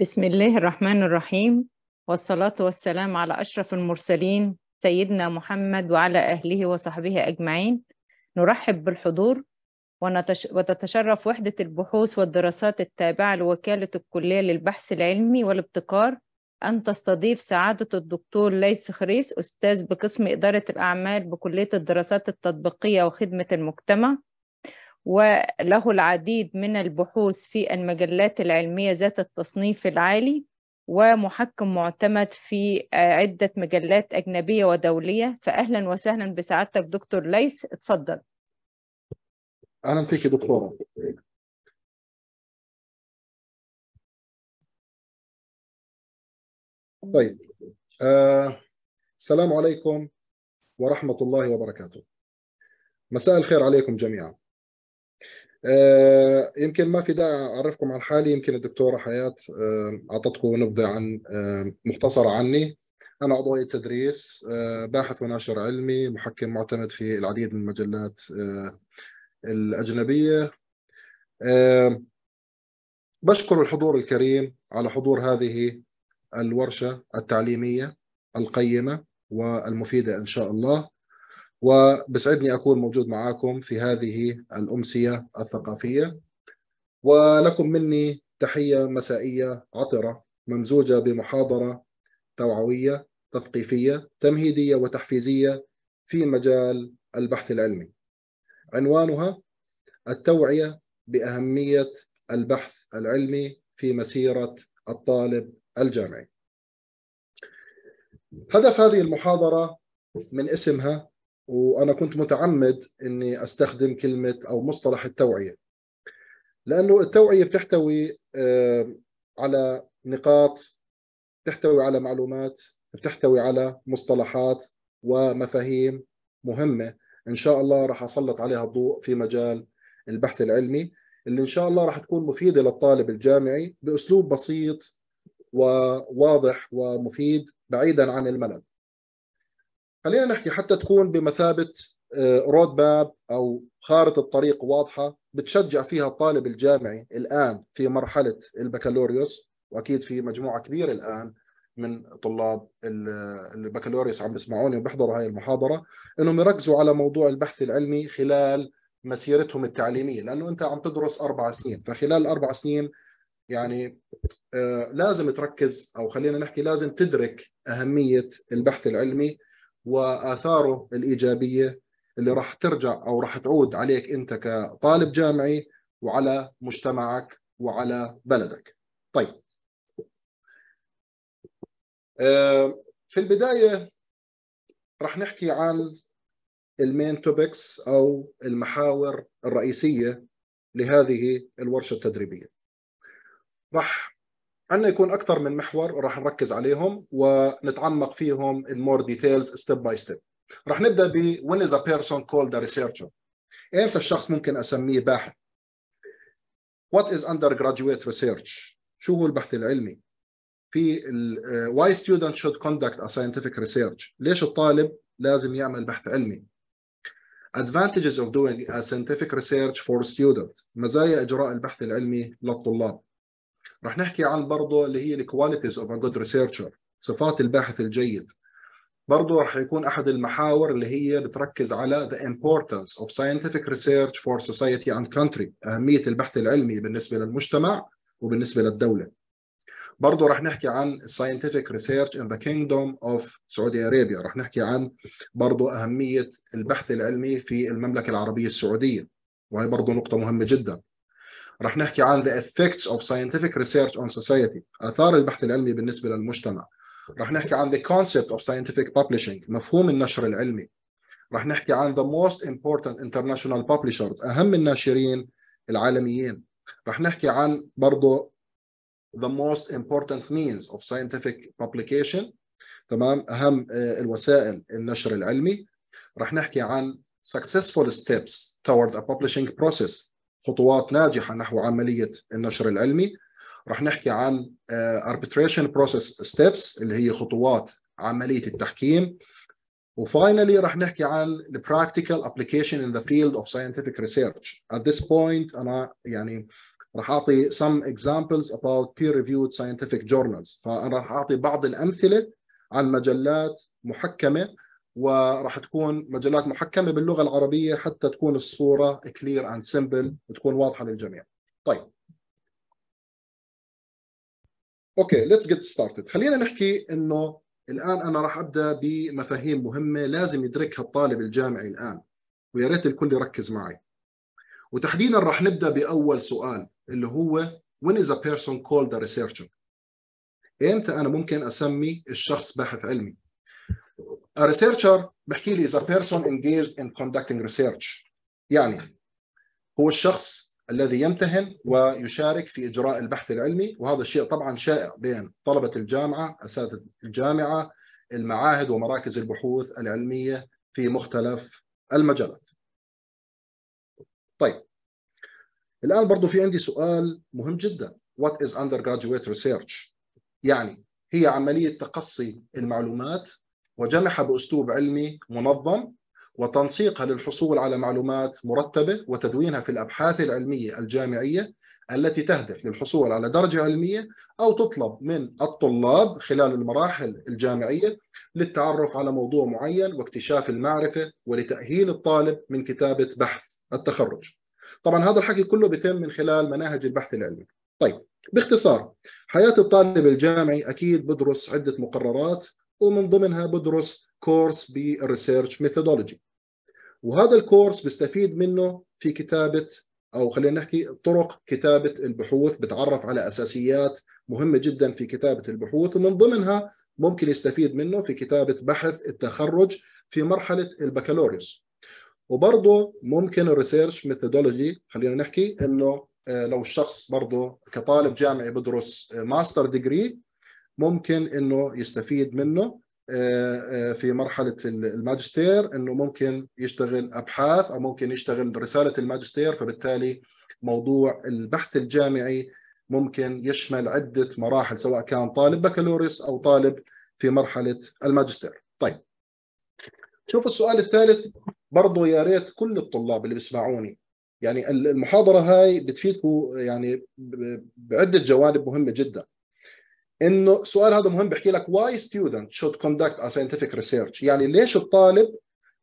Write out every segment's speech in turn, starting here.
بسم الله الرحمن الرحيم والصلاة والسلام على أشرف المرسلين سيدنا محمد وعلى أهله وصحبه أجمعين نرحب بالحضور وتتشرف وحدة البحوث والدراسات التابعة لوكالة الكلية للبحث العلمي والابتكار أن تستضيف سعادة الدكتور ليس خريس أستاذ بقسم إدارة الأعمال بكلية الدراسات التطبيقية وخدمة المجتمع وله العديد من البحوث في المجلات العلمية ذات التصنيف العالي ومحكم معتمد في آه، عدة مجلات أجنبية ودولية فأهلا وسهلا بسعادتك دكتور ليس اتفضل أهلا فيك دكتورة طيب آه، السلام عليكم ورحمة الله وبركاته مساء الخير عليكم جميعا آه، يمكن ما في داعي اعرفكم عن حالي يمكن الدكتوره حياه آه، اعطتكم نبذه عن آه، مختصره عني انا عضو هيئه تدريس باحث وناشر علمي محكم معتمد في العديد من المجلات الاجنبيه بشكر الحضور الكريم على حضور هذه الورشه التعليميه القيمه والمفيده ان شاء الله وبسعدني أكون موجود معاكم في هذه الأمسية الثقافية ولكم مني تحية مسائية عطرة ممزوجة بمحاضرة توعوية تثقيفية تمهيدية وتحفيزية في مجال البحث العلمي عنوانها التوعية بأهمية البحث العلمي في مسيرة الطالب الجامعي هدف هذه المحاضرة من اسمها وانا كنت متعمد اني استخدم كلمه او مصطلح التوعيه لانه التوعيه بتحتوي آه، على نقاط بتحتوي على معلومات بتحتوي على مصطلحات ومفاهيم مهمه ان شاء الله راح اسلط عليها الضوء في مجال البحث العلمي اللي ان شاء الله راح تكون مفيده للطالب الجامعي باسلوب بسيط وواضح ومفيد بعيدا عن الملل خلينا نحكي حتى تكون بمثابه رود آه، ماب او خارطه طريق واضحه بتشجع فيها الطالب الجامعي الان في مرحله البكالوريوس واكيد في مجموعه كبيره الان من طلاب البكالوريوس عم بيسمعوني وبيحضروا هاي المحاضره انهم يركزوا على موضوع البحث العلمي خلال مسيرتهم التعليميه لانه انت عم تدرس اربع سنين فخلال الاربع سنين يعني آه، لازم تركز او خلينا نحكي لازم تدرك اهميه البحث العلمي واثاره الايجابيه اللي راح ترجع او راح تعود عليك انت كطالب جامعي وعلى مجتمعك وعلى بلدك. طيب. آه، في البدايه راح نحكي عن المين توبكس او المحاور الرئيسيه لهذه الورشه التدريبيه. راح عندنا يكون اكثر من محور وراح نركز عليهم ونتعمق فيهم in more details step by step راح نبدا ب when is a person called a researcher ايمتى الشخص ممكن اسميه باحث what is undergraduate research شو هو البحث العلمي في ال why student should conduct a scientific research ليش الطالب لازم يعمل بحث علمي advantages of doing a scientific research for student مزايا اجراء البحث العلمي للطلاب رح نحكي عن برضه اللي هي الكواليتيز اوف ا جود ريسيرشر صفات الباحث الجيد برضه رح يكون احد المحاور اللي هي بتركز على the importance of scientific research for society and country اهميه البحث العلمي بالنسبه للمجتمع وبالنسبه للدوله برضه رح نحكي عن scientific research in the kingdom of سعودي أرابيا رح نحكي عن برضه أهمية البحث العلمي في المملكة العربية السعودية وهي برضه نقطة مهمة جدا رح نحكي عن the effects of scientific research on society آثار البحث العلمي بالنسبة للمجتمع رح نحكي عن the concept of scientific publishing مفهوم النشر العلمي رح نحكي عن the most important international publishers أهم الناشرين العالميين رح نحكي عن برضو the most important means of scientific publication تمام أهم الوسائل النشر العلمي رح نحكي عن successful steps toward a publishing process خطوات ناجحه نحو عمليه النشر العلمي رح نحكي عن arbitration process steps اللي هي خطوات عمليه التحكيم وفاينلي رح نحكي عن the practical application in the field of scientific research at this point انا يعني رح اعطي some examples about peer reviewed scientific journals فانا رح اعطي بعض الامثله عن مجلات محكمه وراح تكون مجلات محكمه باللغه العربيه حتى تكون الصوره كلير اند سمبل وتكون واضحه للجميع. طيب اوكي ليتس جيت ستارتد خلينا نحكي انه الان انا راح ابدا بمفاهيم مهمه لازم يدركها الطالب الجامعي الان ويا ريت الكل يركز معي وتحديدا راح نبدا باول سؤال اللي هو when is a person called a researcher امتى انا ممكن اسمي الشخص باحث علمي A researcher بحكي لي is a person engaged in conducting research يعني هو الشخص الذي يمتهن ويشارك في إجراء البحث العلمي وهذا الشيء طبعا شائع بين طلبة الجامعة أساتذة الجامعة المعاهد ومراكز البحوث العلمية في مختلف المجالات طيب الآن برضو في عندي سؤال مهم جدا What is undergraduate research؟ يعني هي عملية تقصي المعلومات وجمعها بأسلوب علمي منظم وتنسيقها للحصول على معلومات مرتبة وتدوينها في الأبحاث العلمية الجامعية التي تهدف للحصول على درجة علمية أو تطلب من الطلاب خلال المراحل الجامعية للتعرف على موضوع معين واكتشاف المعرفة ولتأهيل الطالب من كتابة بحث التخرج طبعا هذا الحكي كله بيتم من خلال مناهج البحث العلمي طيب باختصار حياة الطالب الجامعي أكيد بدرس عدة مقررات ومن ضمنها بدرس كورس بالريسيرش ميثودولوجي وهذا الكورس بستفيد منه في كتابه او خلينا نحكي طرق كتابه البحوث بتعرف على اساسيات مهمه جدا في كتابه البحوث ومن ضمنها ممكن يستفيد منه في كتابه بحث التخرج في مرحله البكالوريوس وبرضه ممكن الريسيرش ميثودولوجي خلينا نحكي انه آه، لو الشخص برضه كطالب جامعي بدرس ماستر آه، ديجري ممكن انه يستفيد منه آه، آه، في مرحله الماجستير انه ممكن يشتغل ابحاث او ممكن يشتغل برساله الماجستير فبالتالي موضوع البحث الجامعي ممكن يشمل عده مراحل سواء كان طالب بكالوريوس او طالب في مرحله الماجستير. طيب شوف السؤال الثالث برضو يا ريت كل الطلاب اللي بيسمعوني يعني المحاضره هاي بتفيدكم يعني بعده جوانب مهمه جدا انه السؤال هذا مهم بحكي لك واي ستودنت شود ا ساينتفك ريسيرش يعني ليش الطالب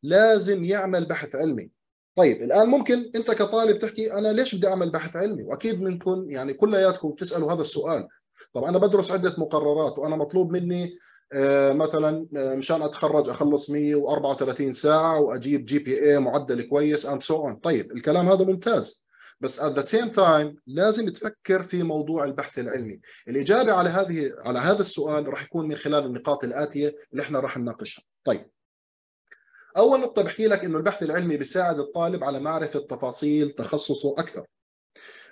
لازم يعمل بحث علمي طيب الان ممكن انت كطالب تحكي انا ليش بدي اعمل بحث علمي واكيد منكم يعني كلياتكم بتسالوا هذا السؤال طب انا بدرس عده مقررات وانا مطلوب مني آه، مثلا آه، مشان اتخرج اخلص 134 ساعه واجيب جي بي اي معدل كويس اند سو اون طيب الكلام هذا ممتاز بس at the same time لازم تفكر في موضوع البحث العلمي الإجابة على هذه على هذا السؤال راح يكون من خلال النقاط الآتية اللي احنا راح نناقشها طيب أول نقطة بحكي لك إنه البحث العلمي بيساعد الطالب على معرفة تفاصيل تخصصه أكثر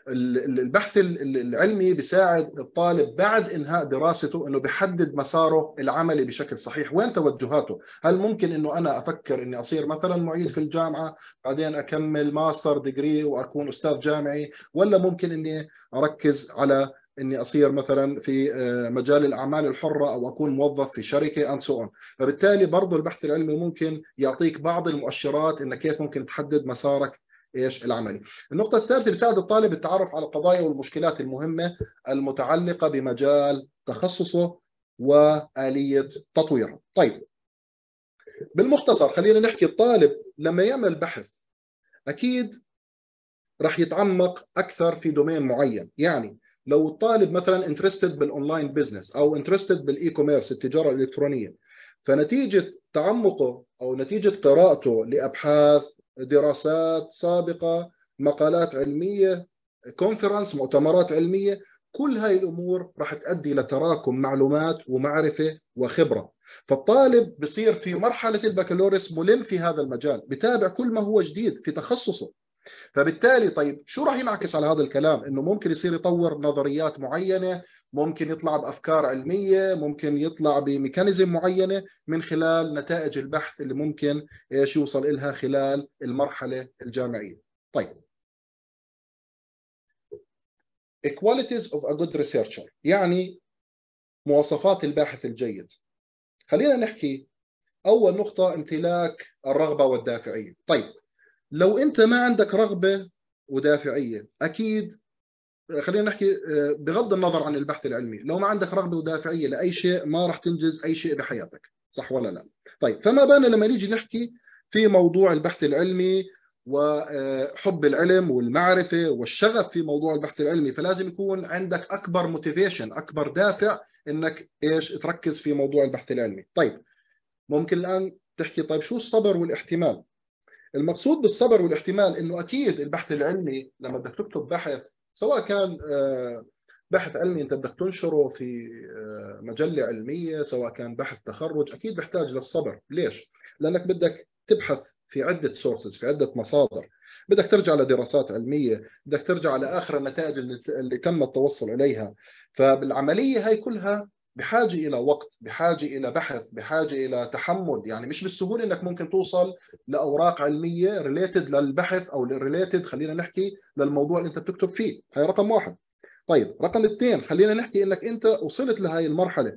البحث العلمي بيساعد الطالب بعد انهاء دراسته انه بيحدد مساره العملي بشكل صحيح وين توجهاته هل ممكن انه انا افكر اني اصير مثلا معيد في الجامعه بعدين اكمل ماستر ديجري واكون استاذ جامعي ولا ممكن اني اركز على اني اصير مثلا في آه، مجال الاعمال الحره او اكون موظف في شركه اند سو اون فبالتالي برضه البحث العلمي ممكن يعطيك بعض المؤشرات ان كيف ممكن تحدد مسارك ايش العملي. النقطة الثالثة بيساعد الطالب التعرف على القضايا والمشكلات المهمة المتعلقة بمجال تخصصه وآلية تطويره. طيب بالمختصر خلينا نحكي الطالب لما يعمل بحث اكيد راح يتعمق اكثر في دومين معين، يعني لو الطالب مثلا انترستد بالاونلاين بزنس او انترستد بالاي كوميرس التجاره الالكترونيه فنتيجه تعمقه او نتيجه قراءته لابحاث دراسات سابقه مقالات علميه كونفرنس مؤتمرات علميه كل هاي الامور راح تؤدي لتراكم معلومات ومعرفه وخبره فالطالب بصير في مرحله البكالوريوس ملم في هذا المجال بتابع كل ما هو جديد في تخصصه فبالتالي طيب شو راح ينعكس على هذا الكلام انه ممكن يصير يطور نظريات معينه ممكن يطلع بافكار علميه ممكن يطلع بميكانيزم معينه من خلال نتائج البحث اللي ممكن ايش يوصل لها خلال المرحله الجامعيه طيب qualities of a good researcher يعني مواصفات الباحث الجيد خلينا نحكي اول نقطه امتلاك الرغبه والدافعيه طيب لو انت ما عندك رغبه ودافعيه اكيد خلينا نحكي آه، بغض النظر عن البحث العلمي لو ما عندك رغبه ودافعيه لاي شيء ما راح تنجز اي شيء بحياتك صح ولا لا طيب فما بالنا لما نيجي نحكي في موضوع البحث العلمي وحب آه، العلم والمعرفة والشغف في موضوع البحث العلمي فلازم يكون عندك أكبر موتيفيشن أكبر دافع أنك إيش تركز في موضوع البحث العلمي طيب ممكن الآن تحكي طيب شو الصبر والاحتمال المقصود بالصبر والاحتمال انه اكيد البحث العلمي لما بدك تكتب بحث سواء كان آه، بحث علمي انت بدك تنشره في آه، مجله علميه سواء كان بحث تخرج اكيد بحتاج للصبر ليش لانك بدك تبحث في عده سورسز في عده مصادر بدك ترجع لدراسات علميه بدك ترجع لاخر النتائج اللي تم التوصل اليها فبالعمليه هاي كلها بحاجه الى وقت بحاجه الى بحث بحاجه الى تحمل يعني مش بالسهوله انك ممكن توصل لاوراق علميه ريليتد للبحث او ريليتد خلينا نحكي للموضوع اللي انت بتكتب فيه هاي رقم واحد طيب رقم اثنين خلينا نحكي انك انت وصلت لهي المرحله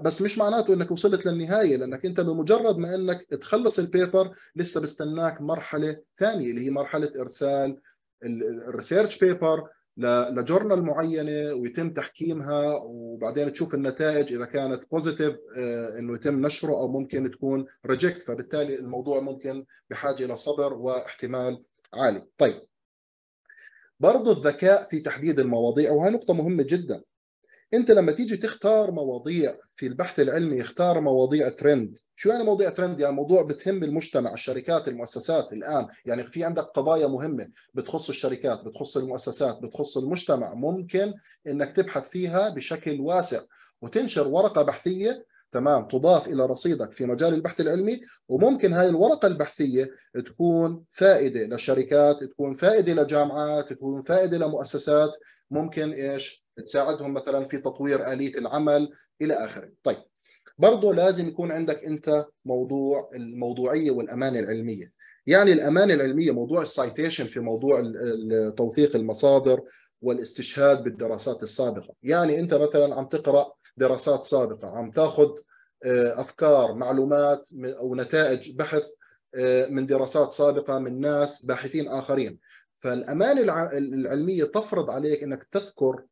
بس مش معناته انك وصلت للنهايه لانك انت بمجرد ما انك تخلص البيبر لسه بستناك مرحله ثانيه اللي هي مرحله ارسال الريسيرش بيبر لجورنال معينه ويتم تحكيمها وبعدين تشوف النتائج اذا كانت بوزيتيف آه، انه يتم نشره او ممكن تكون ريجكت فبالتالي الموضوع ممكن بحاجه الى صبر واحتمال عالي. طيب برضه الذكاء في تحديد المواضيع وهي نقطة مهمة جدا انت لما تيجي تختار مواضيع في البحث العلمي اختار مواضيع ترند شو يعني مواضيع ترند يعني موضوع بتهم المجتمع الشركات المؤسسات الان يعني في عندك قضايا مهمه بتخص الشركات بتخص المؤسسات بتخص المجتمع ممكن انك تبحث فيها بشكل واسع وتنشر ورقه بحثيه تمام تضاف الى رصيدك في مجال البحث العلمي وممكن هاي الورقه البحثيه تكون فائده للشركات تكون فائده لجامعات تكون فائده لمؤسسات ممكن ايش تساعدهم مثلا في تطوير آلية العمل إلى آخره طيب برضه لازم يكون عندك أنت موضوع الموضوعية والأمانة العلمية يعني الأمانة العلمية موضوع السايتيشن في موضوع توثيق المصادر والاستشهاد بالدراسات السابقة يعني أنت مثلا عم تقرأ دراسات سابقة عم تاخذ آه، أفكار معلومات أو نتائج بحث آه، من دراسات سابقة من ناس باحثين آخرين فالأمانة العلمية تفرض عليك أنك تذكر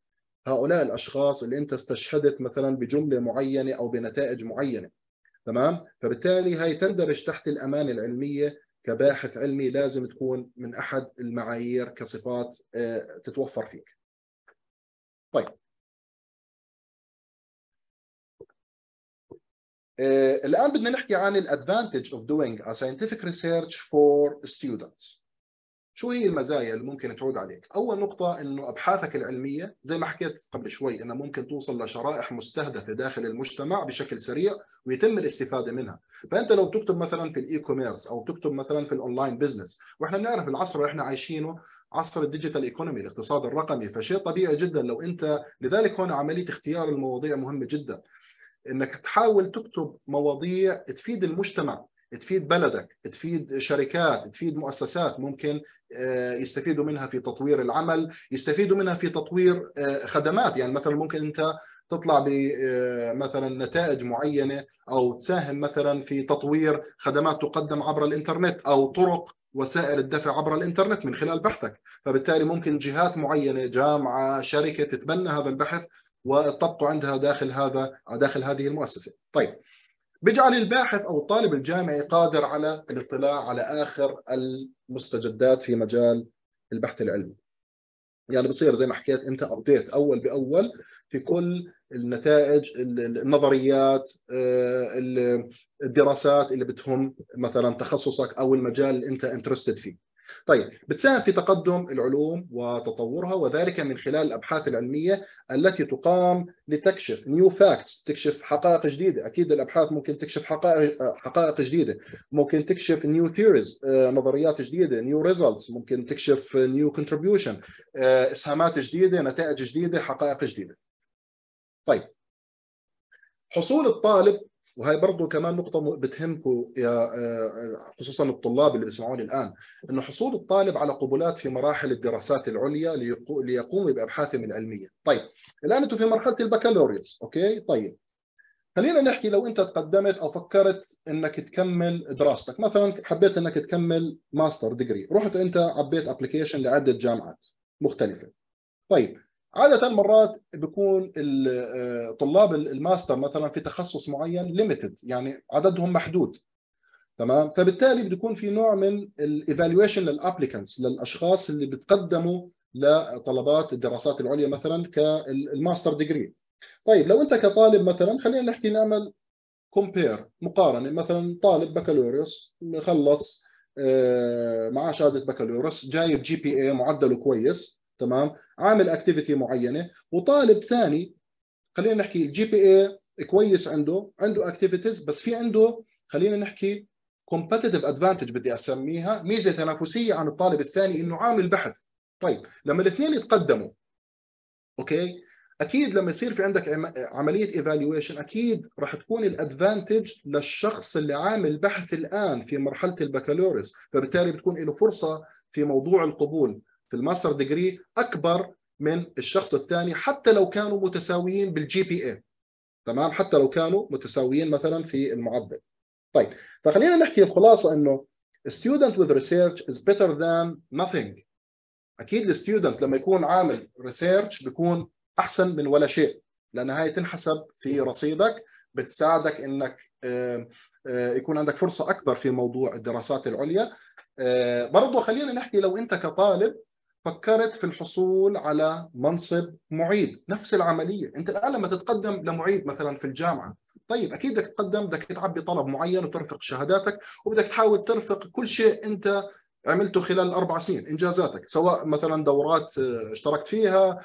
هؤلاء الاشخاص اللي انت استشهدت مثلا بجمله معينه او بنتائج معينه تمام فبالتالي هاي تندرج تحت الامانه العلميه كباحث علمي لازم تكون من احد المعايير كصفات آه، تتوفر فيك طيب آه، الان بدنا نحكي عن الادفانتج اوف دوينج a scientific research for students شو هي المزايا اللي ممكن تعود عليك؟ أول نقطة إنه أبحاثك العلمية زي ما حكيت قبل شوي إنها ممكن توصل لشرائح مستهدفة داخل المجتمع بشكل سريع ويتم الاستفادة منها، فأنت لو بتكتب مثلا في الإي كوميرس أو بتكتب مثلا في الأونلاين بزنس، وإحنا بنعرف العصر اللي إحنا عايشينه عصر الديجيتال ايكونومي الاقتصاد الرقمي فشيء طبيعي جدا لو أنت لذلك هون عملية اختيار المواضيع مهمة جدا، انك تحاول تكتب مواضيع تفيد المجتمع تفيد بلدك تفيد شركات تفيد مؤسسات ممكن آه، يستفيدوا منها في تطوير العمل يستفيدوا منها في تطوير آه، خدمات يعني مثلا ممكن انت تطلع بمثلا آه، نتائج معينه او تساهم مثلا في تطوير خدمات تقدم عبر الانترنت او طرق وسائل الدفع عبر الانترنت من خلال بحثك فبالتالي ممكن جهات معينه جامعه شركه تتبنى هذا البحث وتطبقه عندها داخل هذا داخل هذه المؤسسه طيب بيجعل الباحث او الطالب الجامعي قادر على الاطلاع على اخر المستجدات في مجال البحث العلمي. يعني بصير زي ما حكيت انت ابديت اول باول في كل النتائج النظريات آه، الدراسات اللي بتهم مثلا تخصصك او المجال اللي انت انترستد فيه. طيب بتساهم في تقدم العلوم وتطورها وذلك من خلال الابحاث العلميه التي تقام لتكشف نيو فاكتس تكشف حقائق جديده اكيد الابحاث ممكن تكشف حقائق حقائق جديده ممكن تكشف نيو ثيوريز آه، نظريات جديده نيو ريزلتس ممكن تكشف نيو كونتريبيوشن آه، اسهامات جديده نتائج جديده حقائق جديده طيب حصول الطالب وهي برضو كمان نقطة بتهمكم يا آه، خصوصا الطلاب اللي بيسمعوني الآن أنه حصول الطالب على قبولات في مراحل الدراسات العليا ليقوم بأبحاثهم العلمية طيب الآن أنتم في مرحلة البكالوريوس أوكي طيب خلينا نحكي لو أنت تقدمت أو فكرت أنك تكمل دراستك مثلا حبيت أنك تكمل ماستر ديجري رحت أنت عبيت أبليكيشن لعدة جامعات مختلفة طيب عادة مرات بيكون آه، طلاب الماستر مثلا في تخصص معين ليميتد يعني عددهم محدود تمام فبالتالي بده يكون في نوع من الايفالويشن للابليكانتس للاشخاص اللي بتقدموا لطلبات الدراسات العليا مثلا كالماستر ديجري طيب لو انت كطالب مثلا خلينا نحكي نعمل كومبير مقارنه مثلا طالب بكالوريوس خلص آه، معاه شهاده بكالوريوس جايب جي بي اي معدله كويس تمام عامل اكتيفيتي معينه وطالب ثاني خلينا نحكي الجي بي اي كويس عنده عنده اكتيفيتيز بس في عنده خلينا نحكي كومبتيتيف ادفانتج بدي اسميها ميزه تنافسيه عن الطالب الثاني انه عامل بحث طيب لما الاثنين يتقدموا اوكي اكيد لما يصير في عندك عمليه ايفالويشن اكيد راح تكون الادفانتج للشخص اللي عامل بحث الان في مرحله البكالوريوس فبالتالي بتكون له فرصه في موضوع القبول في الماستر ديجري اكبر من الشخص الثاني حتى لو كانوا متساويين بالجي بي اي تمام حتى لو كانوا متساويين مثلا في المعدل طيب فخلينا نحكي الخلاصه انه student with research is better than nothing اكيد الستودنت لما يكون عامل ريسيرش بيكون احسن من ولا شيء لان هي تنحسب في رصيدك بتساعدك انك آه، يكون عندك فرصه اكبر في موضوع الدراسات العليا آه، برضه خلينا نحكي لو انت كطالب فكرت في الحصول على منصب معيد نفس العمليه انت الان لما تتقدم لمعيد مثلا في الجامعه طيب اكيد بدك تقدم بدك تعبي طلب معين وترفق شهاداتك وبدك تحاول ترفق كل شيء انت عملته خلال الاربع سنين انجازاتك سواء مثلا دورات آه، اشتركت فيها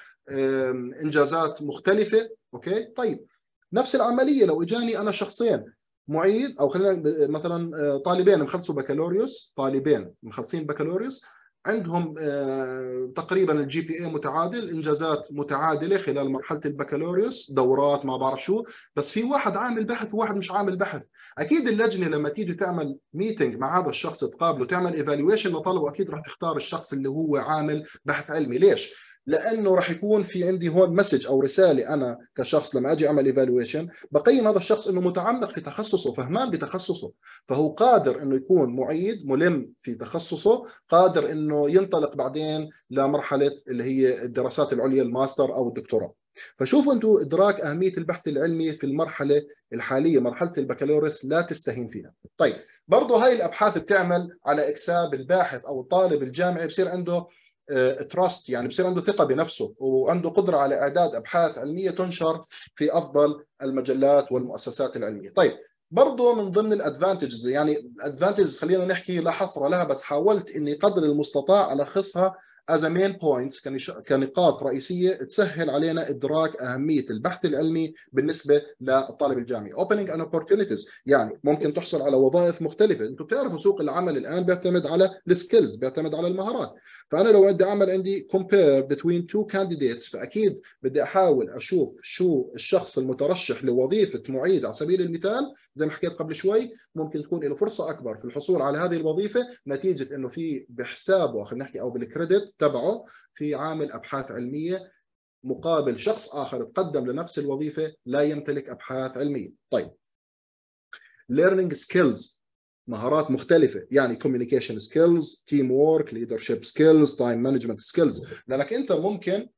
انجازات مختلفه اوكي طيب نفس العمليه لو اجاني انا شخصين معيد او خلينا مثلا آه، طالبين مخلصوا بكالوريوس طالبين مخلصين بكالوريوس عندهم آه، تقريبا الجي بي اي متعادل انجازات متعادله خلال مرحله البكالوريوس دورات ما بعرف شو بس في واحد عامل بحث وواحد مش عامل بحث اكيد اللجنه لما تيجي تعمل ميتنج مع هذا الشخص تقابله تعمل ايفالويشن لطلبه اكيد راح تختار الشخص اللي هو عامل بحث علمي ليش لانه راح يكون في عندي هون مسج او رساله انا كشخص لما اجي اعمل ايفالويشن بقيم هذا الشخص انه متعمق في تخصصه فهمان بتخصصه فهو قادر انه يكون معيد ملم في تخصصه قادر انه ينطلق بعدين لمرحله اللي هي الدراسات العليا الماستر او الدكتوراه فشوفوا انتم ادراك اهميه البحث العلمي في المرحله الحاليه مرحله البكالوريوس لا تستهين فيها طيب برضه هاي الابحاث بتعمل على اكساب الباحث او الطالب الجامعي بصير عنده تراست آه، يعني بصير عنده ثقه بنفسه وعنده قدره على اعداد ابحاث علميه تنشر في افضل المجلات والمؤسسات العلميه طيب برضه من ضمن الادفانتجز يعني الادفانتجز خلينا نحكي لا حصر لها بس حاولت اني قدر المستطاع الخصها as a main points كنقاط رئيسيه تسهل علينا ادراك اهميه البحث العلمي بالنسبه للطالب الجامعي opening ان opportunities يعني ممكن تحصل على وظائف مختلفه انتم بتعرفوا سوق العمل الان بيعتمد على السكيلز بيعتمد على المهارات فانا لو بدي اعمل عندي compare between two candidates فاكيد بدي احاول اشوف شو الشخص المترشح لوظيفه معيد على سبيل المثال زي ما حكيت قبل شوي ممكن تكون له فرصه اكبر في الحصول على هذه الوظيفه نتيجه انه في بحسابه خلينا نحكي او بالكريدت تبعه في عامل ابحاث علميه مقابل شخص اخر تقدم لنفس الوظيفه لا يمتلك ابحاث علميه طيب learning skills مهارات مختلفة يعني communication skills, teamwork, leadership skills, time management skills لأنك أنت ممكن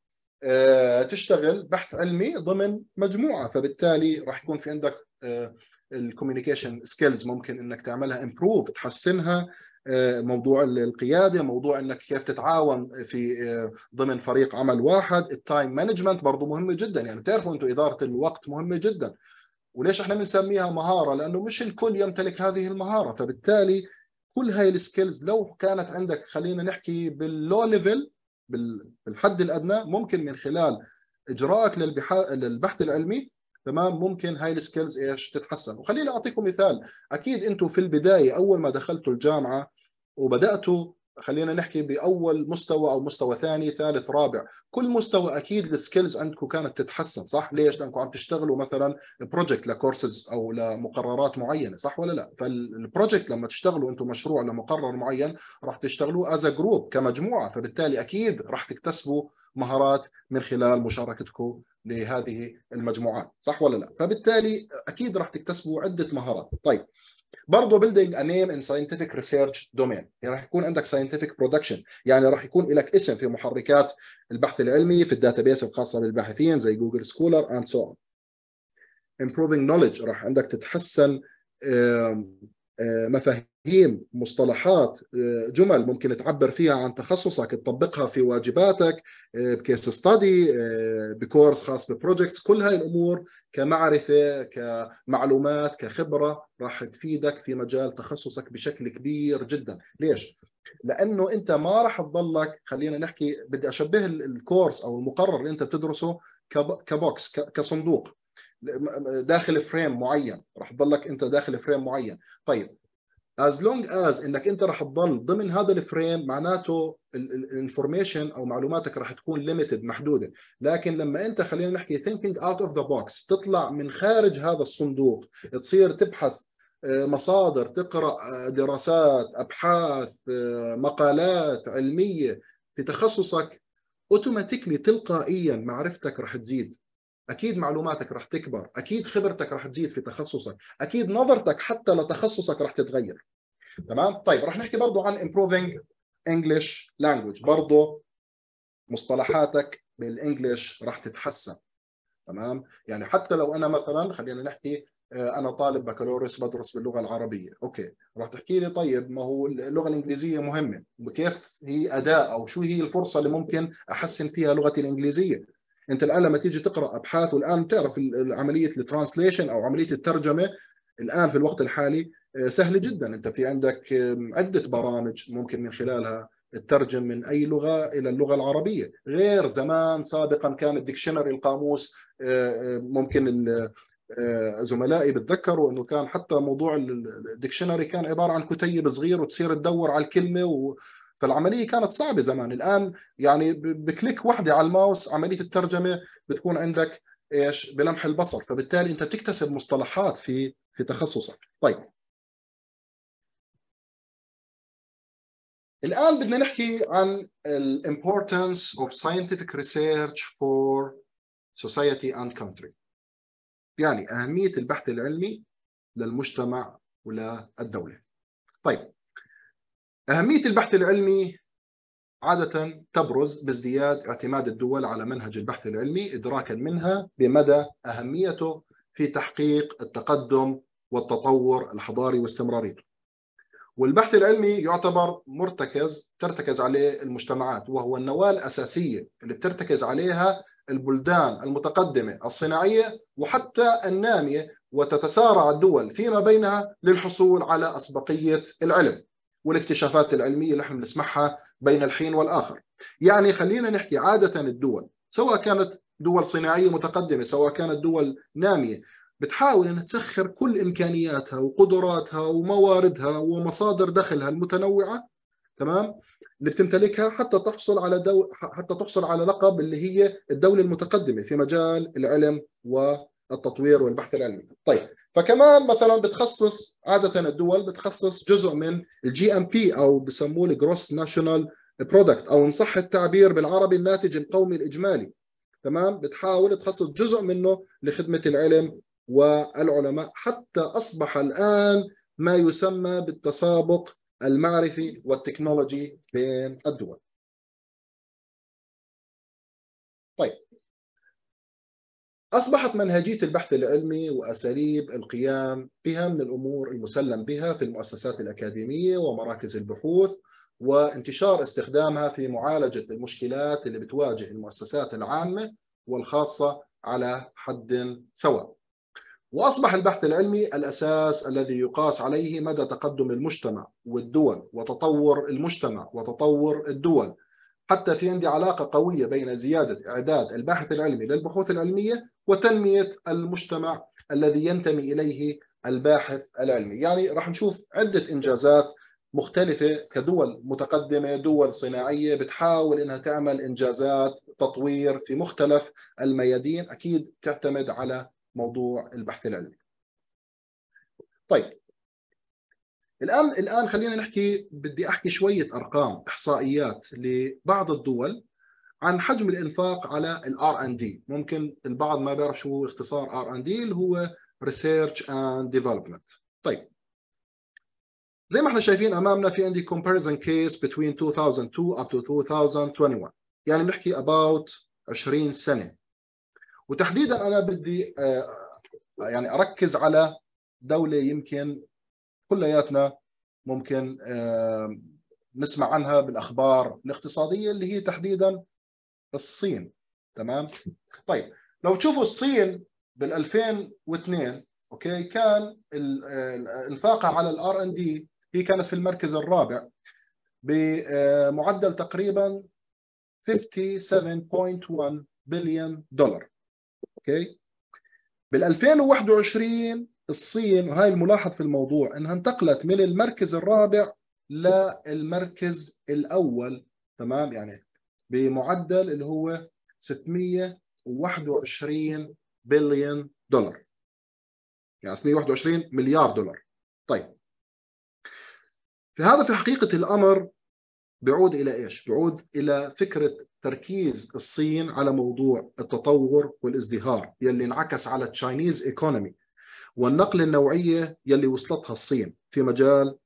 آه، تشتغل بحث علمي ضمن مجموعة فبالتالي راح يكون في عندك آه، الكوميونيكيشن سكيلز ممكن انك تعملها امبروف تحسنها آه، موضوع القياده موضوع انك كيف تتعاون في آه، ضمن فريق عمل واحد التايم مانجمنت برضه مهمه جدا يعني بتعرفوا انتم اداره الوقت مهمه جدا وليش احنا بنسميها مهاره لانه مش الكل يمتلك هذه المهاره فبالتالي كل هاي السكيلز لو كانت عندك خلينا نحكي باللو ليفل بالحد الادنى ممكن من خلال اجراءك للبحث العلمي تمام ممكن هاي السكيلز ايش تتحسن وخليني اعطيكم مثال اكيد انتم في البدايه اول ما دخلتوا الجامعه وبدات خلينا نحكي باول مستوى او مستوى ثاني ثالث رابع كل مستوى اكيد السكيلز عندكم كانت تتحسن صح ليش لانكم عم تشتغلوا مثلا بروجكت لكورسز او لمقررات معينه صح ولا لا فالبروجكت لما تشتغلوا انتم مشروع لمقرر معين راح تشتغلوه از جروب كمجموعه فبالتالي اكيد راح تكتسبوا مهارات من خلال مشاركتكم لهذه المجموعات صح ولا لا فبالتالي اكيد راح تكتسبوا عده مهارات طيب برضه بيلدينج ا نيم ان ساينتفك ريسيرش دومين يعني راح يكون عندك ساينتفك برودكشن يعني راح يكون لك اسم في محركات البحث العلمي في الداتابيس الخاصه بالباحثين زي جوجل سكولر اند سو اون امبروفينج نوليدج راح عندك تتحسن آه، مفاهيم مصطلحات آه، جمل ممكن تعبر فيها عن تخصصك تطبقها في واجباتك بكيس ستادي بكورس خاص ببروجكتس كل هاي الامور كمعرفه كمعلومات كخبره راح تفيدك في مجال تخصصك بشكل كبير جدا ليش لانه انت ما راح تضلك خلينا نحكي بدي اشبه الكورس او المقرر اللي انت بتدرسه كبوكس كصندوق داخل فريم معين راح تضلك انت داخل فريم معين طيب از لونج از انك انت راح تضل ضمن هذا الفريم معناته الانفورميشن او معلوماتك راح تكون ليميتد محدوده لكن لما انت خلينا نحكي ثينكينج اوت اوف ذا بوكس تطلع من خارج هذا الصندوق تصير تبحث آه، مصادر تقرا آه، دراسات ابحاث آه، مقالات علميه في تخصصك اوتوماتيكلي تلقائيا معرفتك راح تزيد اكيد معلوماتك رح تكبر اكيد خبرتك رح تزيد في تخصصك اكيد نظرتك حتى لتخصصك رح تتغير تمام طيب رح نحكي برضه عن improving English language برضه مصطلحاتك بالانجلش رح تتحسن تمام يعني حتى لو انا مثلا خلينا نحكي آه، انا طالب بكالوريوس بدرس باللغه العربيه اوكي راح تحكي لي طيب ما هو اللغه الانجليزيه مهمه وكيف هي اداء او شو هي الفرصه اللي ممكن احسن فيها لغتي الانجليزيه انت الان لما تيجي تقرا ابحاث والان بتعرف عمليه الترانسليشن او عمليه الترجمه الان في الوقت الحالي آه، سهل جدا انت في عندك عده برامج ممكن من خلالها تترجم من اي لغه الى اللغه العربيه غير زمان سابقا كان الدكشنري القاموس آه، آه، ممكن زملائي بتذكروا انه كان حتى موضوع الدكشنري كان عباره عن كتيب صغير وتصير تدور على الكلمه فالعمليه كانت صعبه زمان الان يعني بكليك وحده على الماوس عمليه الترجمه بتكون عندك ايش بلمح البصر فبالتالي انت بتكتسب مصطلحات في في تخصصك طيب الان بدنا نحكي عن الـ importance of scientific research for society and country يعني اهميه البحث العلمي للمجتمع وللدوله طيب أهمية البحث العلمي عادة تبرز بازدياد اعتماد الدول على منهج البحث العلمي إدراكا منها بمدى أهميته في تحقيق التقدم والتطور الحضاري واستمراريته والبحث العلمي يعتبر مرتكز ترتكز عليه المجتمعات وهو النواة الأساسية اللي بترتكز عليها البلدان المتقدمة الصناعية وحتى النامية وتتسارع الدول فيما بينها للحصول على أسبقية العلم والاكتشافات العلميه اللي احنا بنسمعها بين الحين والاخر. يعني خلينا نحكي عاده الدول سواء كانت دول صناعيه متقدمه، سواء كانت دول ناميه، بتحاول انها تسخر كل امكانياتها وقدراتها ومواردها ومصادر دخلها المتنوعه تمام اللي بتمتلكها حتى تحصل على دو... حتى تحصل على لقب اللي هي الدوله المتقدمه في مجال العلم و التطوير والبحث العلمي طيب فكمان مثلا بتخصص عاده الدول بتخصص جزء من الجي ام بي او بسموه الجروس ناشونال برودكت او ان صح التعبير بالعربي الناتج القومي الاجمالي تمام بتحاول تخصص جزء منه لخدمه العلم والعلماء حتى اصبح الان ما يسمى بالتسابق المعرفي والتكنولوجي بين الدول أصبحت منهجية البحث العلمي وأساليب القيام بها من الأمور المسلم بها في المؤسسات الأكاديمية ومراكز البحوث وانتشار استخدامها في معالجة المشكلات اللي بتواجه المؤسسات العامة والخاصة على حد سواء وأصبح البحث العلمي الأساس الذي يقاس عليه مدى تقدم المجتمع والدول وتطور المجتمع وتطور الدول حتى في عندي علاقة قوية بين زيادة إعداد الباحث العلمي للبحوث العلمية وتنمية المجتمع الذي ينتمي إليه الباحث العلمي يعني راح نشوف عدة إنجازات مختلفة كدول متقدمة دول صناعية بتحاول إنها تعمل إنجازات تطوير في مختلف الميادين أكيد تعتمد على موضوع البحث العلمي طيب الان الان خلينا نحكي بدي احكي شويه ارقام احصائيات لبعض الدول عن حجم الانفاق على الار ان دي ممكن البعض ما بيعرف شو اختصار ار ان دي اللي هو ريسيرش اند ديفلوبمنت طيب زي ما احنا شايفين امامنا في عندي comparison case between 2002 up to 2021 يعني بنحكي about 20 سنه وتحديدا انا بدي آه، يعني اركز على دوله يمكن كلياتنا ممكن نسمع عنها بالاخبار الاقتصاديه اللي هي تحديدا الصين تمام طيب لو تشوفوا الصين بال 2002 اوكي كان انفاقها على الار ان دي هي كانت في المركز الرابع بمعدل تقريبا 57.1 بليون دولار اوكي بال 2021 الصين وهي الملاحظ في الموضوع انها انتقلت من المركز الرابع للمركز الاول تمام يعني بمعدل اللي هو 621 بليون دولار يعني 621 مليار دولار طيب فهذا في حقيقة الأمر بيعود إلى إيش؟ بيعود إلى فكرة تركيز الصين على موضوع التطور والازدهار يلي انعكس على التشاينيز ايكونومي والنقلة النوعية يلي وصلتها الصين في مجال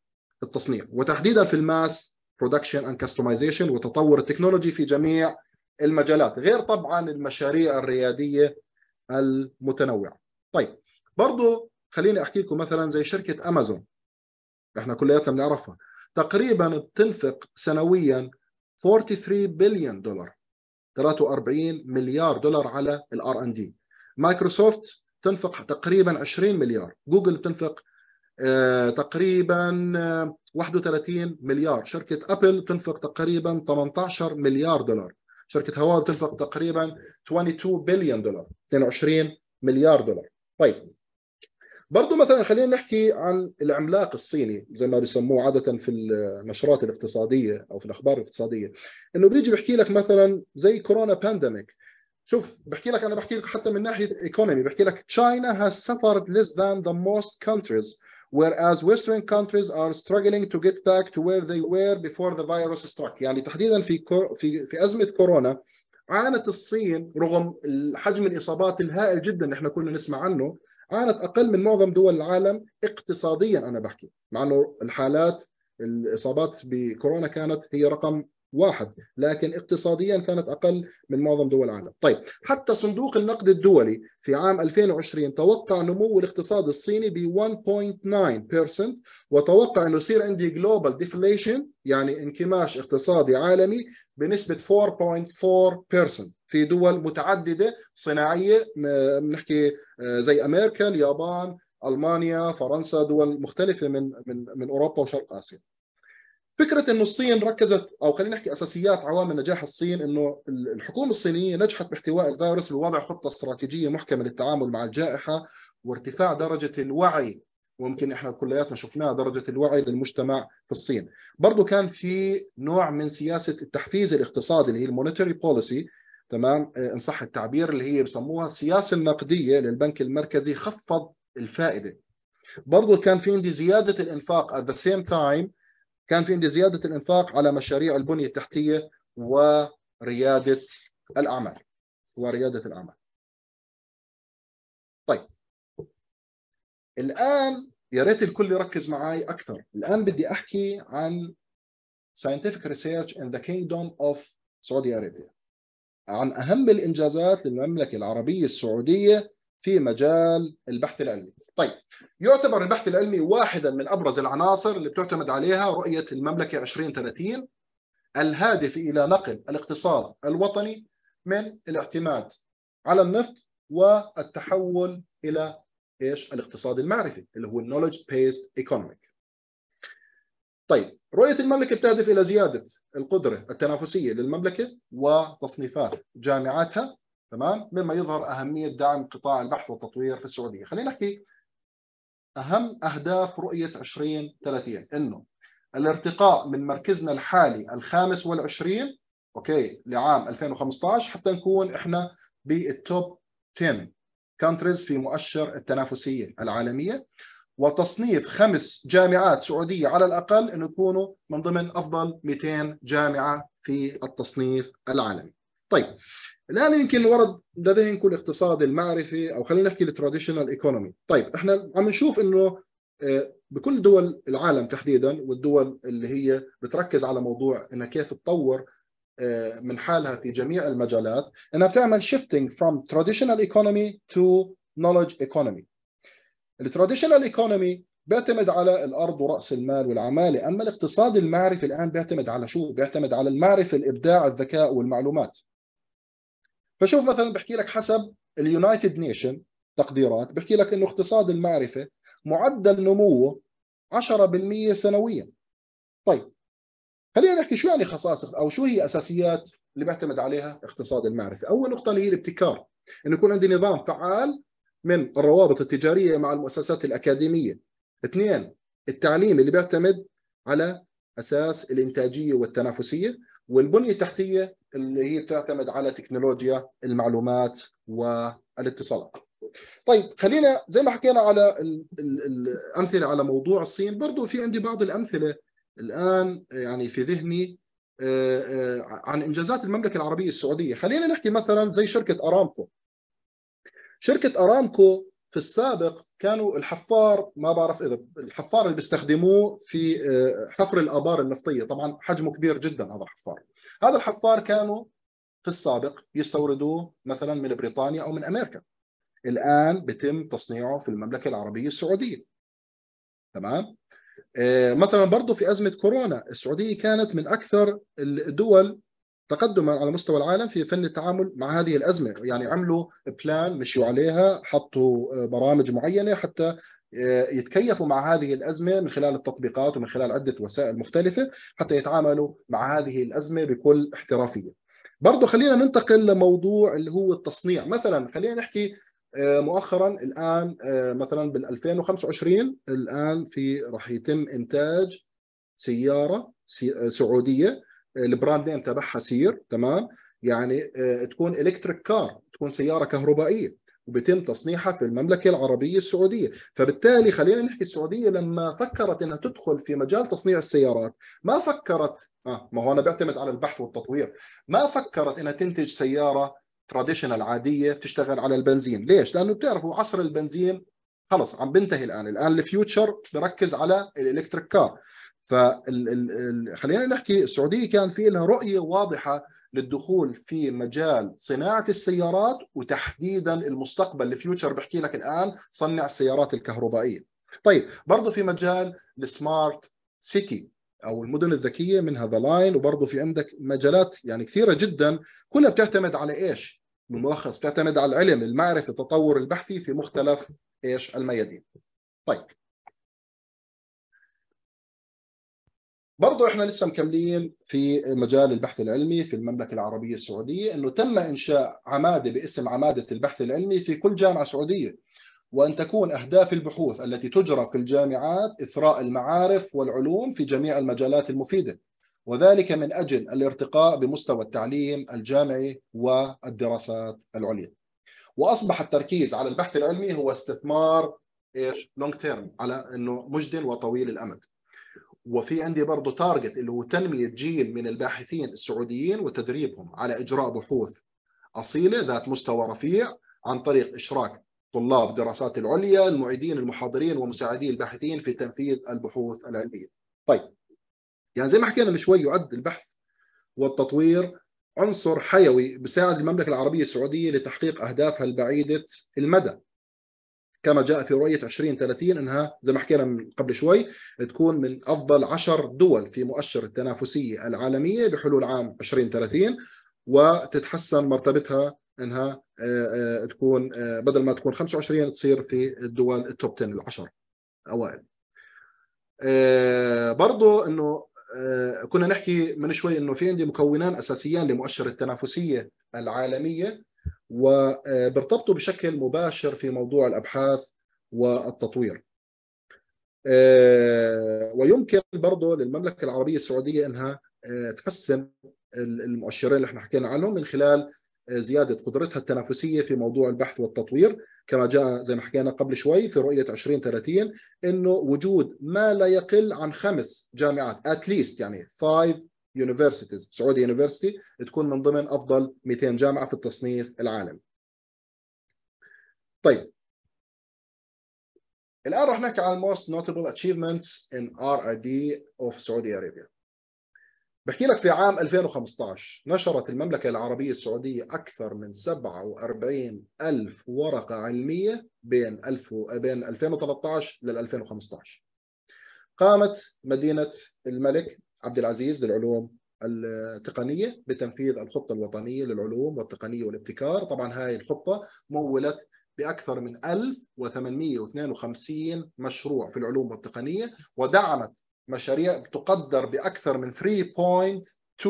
التصنيع وتحديدا في الماس برودكشن اند كاستمايزيشن وتطور التكنولوجي في جميع المجالات غير طبعا المشاريع الريادية المتنوعة طيب برضو خليني أحكي لكم مثلا زي شركة أمازون احنا كلياتنا بنعرفها تقريبا بتنفق سنويا 43 بليون دولار 43 مليار دولار على الار ان دي مايكروسوفت تنفق تقريبا 20 مليار جوجل تنفق آه، تقريبا 31 آه، مليار شركة أبل تنفق تقريبا 18 مليار دولار شركة هواوي تنفق تقريبا 22 بليون دولار 22 مليار دولار طيب برضو مثلا خلينا نحكي عن العملاق الصيني زي ما بيسموه عادة في النشرات الاقتصادية أو في الأخبار الاقتصادية إنه بيجي بيحكي لك مثلا زي كورونا بانديميك شوف بحكي لك انا بحكي لك حتى من ناحيه ايكونومي بحكي لك China has suffered less than the most countries whereas western countries are struggling to get back to where they were before the virus struck يعني تحديدا في في في ازمه كورونا عانت الصين رغم حجم الاصابات الهائل جدا اللي احنا كنا نسمع عنه عانت اقل من معظم دول العالم اقتصاديا انا بحكي مع انه الحالات الاصابات بكورونا كانت هي رقم واحد لكن اقتصاديا كانت أقل من معظم دول العالم طيب حتى صندوق النقد الدولي في عام 2020 توقع نمو الاقتصاد الصيني ب 1.9% وتوقع أنه يصير عندي جلوبال ديفليشن يعني انكماش اقتصادي عالمي بنسبة 4.4% في دول متعددة صناعية بنحكي آه، زي أمريكا اليابان المانيا فرنسا دول مختلفه من من من اوروبا وشرق اسيا فكره انه الصين ركزت او خلينا نحكي اساسيات عوامل نجاح الصين انه الحكومه الصينيه نجحت باحتواء الفيروس ووضع خطه استراتيجيه محكمه للتعامل مع الجائحه وارتفاع درجه الوعي ويمكن احنا كلياتنا شفناها درجه الوعي للمجتمع في الصين برضه كان في نوع من سياسه التحفيز الاقتصادي اللي هي المونيتوري بوليسي تمام ان صح التعبير اللي هي بسموها السياسه النقديه للبنك المركزي خفض الفائده برضه كان في عندي زياده الانفاق at the same time كان في عندي زيادة الإنفاق على مشاريع البنية التحتية وريادة الأعمال وريادة الأعمال طيب الآن يا ريت الكل يركز معي أكثر الآن بدي أحكي عن scientific research in the kingdom of Saudi Arabia عن أهم الإنجازات للمملكة العربية السعودية في مجال البحث العلمي طيب يعتبر البحث العلمي واحدا من أبرز العناصر اللي بتعتمد عليها رؤية المملكة 2030 الهادف إلى نقل الاقتصاد الوطني من الاعتماد على النفط والتحول إلى ايش الاقتصاد المعرفي اللي هو النولج بيست ايكونوميك طيب رؤيه المملكه بتهدف الى زياده القدره التنافسيه للمملكه وتصنيفات جامعاتها تمام مما يظهر اهميه دعم قطاع البحث والتطوير في السعوديه خلينا نحكي اهم اهداف رؤيه 2030 انه الارتقاء من مركزنا الحالي الخامس والعشرين اوكي لعام 2015 حتى نكون احنا بالتوب 10 كونتريز في مؤشر التنافسيه العالميه وتصنيف خمس جامعات سعوديه على الاقل انه يكونوا من ضمن افضل 200 جامعه في التصنيف العالمي طيب الان يمكن ورد لديهم الاقتصاد المعرفي او خلينا نحكي التراديشنال ايكونومي طيب احنا عم نشوف انه آه، بكل دول العالم تحديدا والدول اللي هي بتركز على موضوع انها كيف تطور آه، من حالها في جميع المجالات انها بتعمل شيفتنج فروم تراديشنال ايكونومي تو نولج ايكونومي التراديشنال ايكونومي بيعتمد على الارض وراس المال والعماله اما الاقتصاد المعرفي الان بيعتمد على شو بيعتمد على المعرفه الابداع الذكاء والمعلومات فشوف مثلا بحكي لك حسب اليونايتد نيشن تقديرات بحكي لك انه اقتصاد المعرفه معدل نموه 10% سنويا طيب خلينا نحكي شو يعني خصائص او شو هي اساسيات اللي بيعتمد عليها اقتصاد المعرفه اول نقطه اللي هي الابتكار انه يكون عندي نظام فعال من الروابط التجاريه مع المؤسسات الاكاديميه اثنين التعليم اللي بيعتمد على اساس الانتاجيه والتنافسيه والبنيه التحتيه اللي هي تعتمد على تكنولوجيا المعلومات والاتصالات طيب خلينا زي ما حكينا على الامثله على موضوع الصين برضو في عندي بعض الامثله الان يعني في ذهني آه، آه، عن انجازات المملكه العربيه السعوديه خلينا نحكي مثلا زي شركه ارامكو شركه ارامكو في السابق كانوا الحفار ما بعرف اذا الحفار اللي بيستخدموه في آه، حفر الابار النفطيه طبعا حجمه كبير جدا هذا الحفار هذا الحفار كانوا في السابق يستوردوه مثلا من بريطانيا او من امريكا الان بيتم تصنيعه في المملكه العربيه السعوديه تمام آه، مثلا برضه في ازمه كورونا السعوديه كانت من اكثر الدول تقدما على مستوى العالم في فن التعامل مع هذه الازمه، يعني عملوا بلان مشوا عليها، حطوا آه، برامج معينه حتى آه، يتكيفوا مع هذه الازمه من خلال التطبيقات ومن خلال عده وسائل مختلفه حتى يتعاملوا مع هذه الازمه بكل احترافيه. برضه خلينا ننتقل لموضوع اللي هو التصنيع، مثلا خلينا نحكي آه، مؤخرا الان مثلا بال 2025 الان في راح يتم انتاج سياره سعوديه البراند نيم تبعها سير تمام يعني آه، تكون الكتريك كار تكون سياره كهربائيه وبيتم تصنيعها في المملكه العربيه السعوديه، فبالتالي خلينا نحكي السعوديه لما فكرت انها تدخل في مجال تصنيع السيارات، ما فكرت اه ما هو انا بعتمد على البحث والتطوير، ما فكرت انها تنتج سياره تراديشنال عاديه بتشتغل على البنزين، ليش؟ لانه بتعرفوا عصر البنزين خلص عم بنتهي الان، الان الفيوتشر بركز على الالكتريك كار، فخلينا نحكي السعوديه كان في لها رؤيه واضحه للدخول في مجال صناعه السيارات وتحديدا المستقبل الفيوتشر بحكي لك الان صنع السيارات الكهربائيه. طيب برضه في مجال السمارت سيتي او المدن الذكيه من هذا لاين وبرضه في عندك مجالات يعني كثيره جدا كلها بتعتمد على ايش؟ بالملخص تعتمد على العلم، المعرفه، التطور البحثي في مختلف ايش؟ الميادين. طيب برضو احنا لسه مكملين في مجال البحث العلمي في المملكه العربيه السعوديه انه تم انشاء عماده باسم عماده البحث العلمي في كل جامعه سعوديه وان تكون اهداف البحوث التي تجرى في الجامعات اثراء المعارف والعلوم في جميع المجالات المفيده وذلك من اجل الارتقاء بمستوى التعليم الجامعي والدراسات العليا. واصبح التركيز على البحث العلمي هو استثمار ايش؟ لونج تيرم على انه مجدل وطويل الامد. وفي عندي برضه تارجت اللي هو تنميه جيل من الباحثين السعوديين وتدريبهم على اجراء بحوث اصيله ذات مستوى رفيع عن طريق اشراك طلاب الدراسات العليا المعيدين المحاضرين ومساعدي الباحثين في تنفيذ البحوث العلميه. طيب يعني زي ما حكينا من شوي يعد البحث والتطوير عنصر حيوي بساعد المملكه العربيه السعوديه لتحقيق اهدافها البعيده المدى كما جاء في رؤية 2030 أنها زي ما حكينا من قبل شوي تكون من أفضل عشر دول في مؤشر التنافسية العالمية بحلول عام 2030 وتتحسن مرتبتها أنها آه، آه، تكون آه، بدل ما تكون 25 تصير في الدول التوب 10 العشر أوائل برضو أنه كنا نحكي من شوي أنه في عندي مكونان أساسيان لمؤشر التنافسية العالمية وبرتبطوا بشكل مباشر في موضوع الابحاث والتطوير. ويمكن برضه للمملكه العربيه السعوديه انها آه، تحسن المؤشرين اللي احنا حكينا عنهم من خلال آه، زياده قدرتها التنافسيه في موضوع البحث والتطوير كما جاء زي ما حكينا قبل شوي في رؤيه 2030 انه وجود ما لا يقل عن خمس جامعات اتليست يعني 5 يونيفرسيتيز سعودي يونيفرسيتي تكون من ضمن افضل 200 جامعه في التصنيف العالمي طيب الان راح نحكي عن most notable achievements in RRD of Saudi Arabia بحكي لك في عام 2015 نشرت المملكة العربية السعودية أكثر من 47 ألف ورقة علمية بين ألف و... بين 2013 لل 2015 قامت مدينة الملك عبد العزيز للعلوم التقنيه بتنفيذ الخطه الوطنيه للعلوم والتقنيه والابتكار، طبعا هاي الخطه مولت باكثر من 1852 مشروع في العلوم والتقنيه ودعمت مشاريع تقدر باكثر من 3.2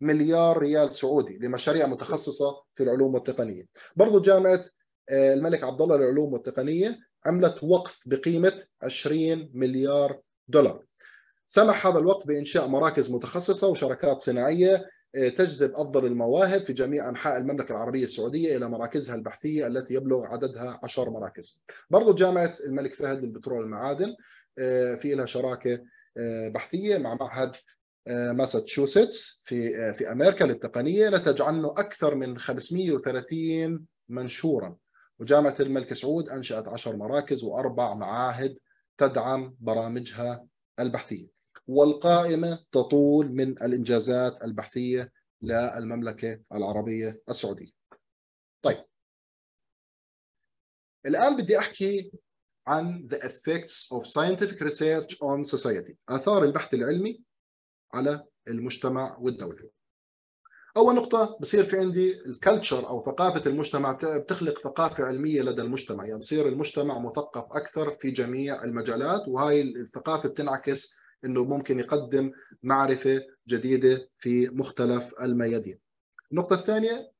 مليار ريال سعودي لمشاريع متخصصه في العلوم والتقنيه. برضو جامعه آه، الملك عبد الله للعلوم والتقنيه عملت وقف بقيمه 20 مليار دولار. سمح هذا الوقف بإنشاء مراكز متخصصة وشركات صناعية آه، تجذب أفضل المواهب في جميع أنحاء المملكة العربية السعودية إلى مراكزها البحثية التي يبلغ عددها عشر مراكز برضو جامعة الملك فهد للبترول والمعادن آه، في لها شراكة آه، بحثية مع معهد ماساتشوستس في في امريكا للتقنيه نتج عنه اكثر من 530 منشورا وجامعه الملك سعود انشات 10 مراكز واربع معاهد تدعم برامجها البحثيه. والقائمة تطول من الإنجازات البحثية للمملكة العربية السعودية طيب الآن بدي أحكي عن the effects of scientific research on society آثار البحث العلمي على المجتمع والدولة أول نقطة بصير في عندي الكلتشر أو ثقافة المجتمع بتخلق ثقافة علمية لدى المجتمع يعني بصير المجتمع مثقف أكثر في جميع المجالات وهاي الثقافة بتنعكس انه ممكن يقدم معرفه جديده في مختلف الميادين. النقطه الثانيه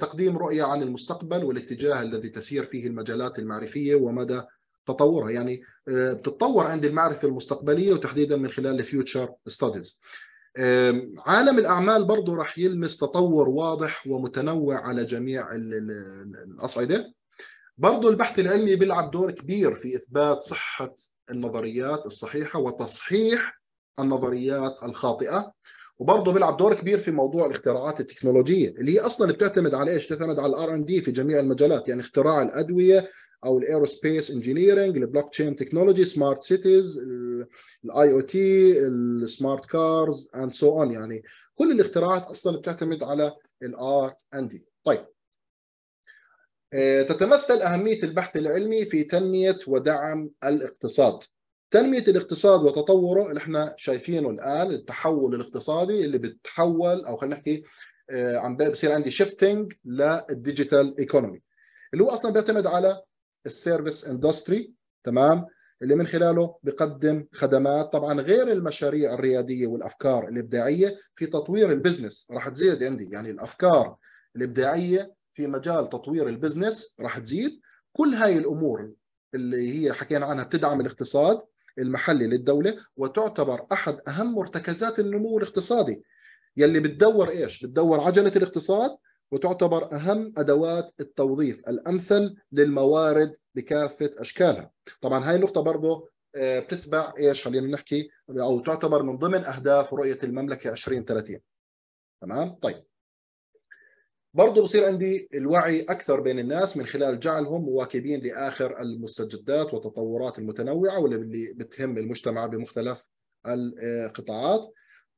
تقديم رؤيه عن المستقبل والاتجاه الذي تسير فيه المجالات المعرفيه ومدى تطورها يعني آه، بتتطور عند المعرفه المستقبليه وتحديدا من خلال الفيوتشر ستاديز عالم الاعمال برضه راح يلمس تطور واضح ومتنوع على جميع الاصعده برضه البحث العلمي بيلعب دور كبير في اثبات صحه النظريات الصحيحه وتصحيح النظريات الخاطئه وبرضه بيلعب دور كبير في موضوع الاختراعات التكنولوجيه اللي هي اصلا بتعتمد على ايش؟ بتعتمد على الار ان دي في جميع المجالات يعني اختراع الادويه او الايروسبيس انجينيرينج البلوك تشين تكنولوجي سمارت سيتيز الاي او تي السمارت كارز اند سو اون يعني كل الاختراعات اصلا بتعتمد على الار ان دي طيب آه، تتمثل أهمية البحث العلمي في تنمية ودعم الاقتصاد تنمية الاقتصاد وتطوره اللي احنا شايفينه الآن التحول الاقتصادي اللي بتحول أو خلينا نحكي آه، عم بصير عندي شيفتنج للديجيتال ايكونومي اللي هو أصلا بيعتمد على السيرفيس اندستري تمام اللي من خلاله بقدم خدمات طبعا غير المشاريع الريادية والأفكار الإبداعية في تطوير البزنس راح تزيد عندي يعني الأفكار الإبداعية في مجال تطوير البزنس راح تزيد كل هاي الامور اللي هي حكينا عنها بتدعم الاقتصاد المحلي للدوله وتعتبر احد اهم مرتكزات النمو الاقتصادي يلي بتدور ايش بتدور عجله الاقتصاد وتعتبر اهم ادوات التوظيف الامثل للموارد بكافه اشكالها طبعا هاي النقطه برضه آه، بتتبع ايش خلينا نحكي او تعتبر من ضمن اهداف رؤيه المملكه 2030 تمام طيب برضه بصير عندي الوعي أكثر بين الناس من خلال جعلهم مواكبين لآخر المستجدات والتطورات المتنوعة واللي بتهم المجتمع بمختلف القطاعات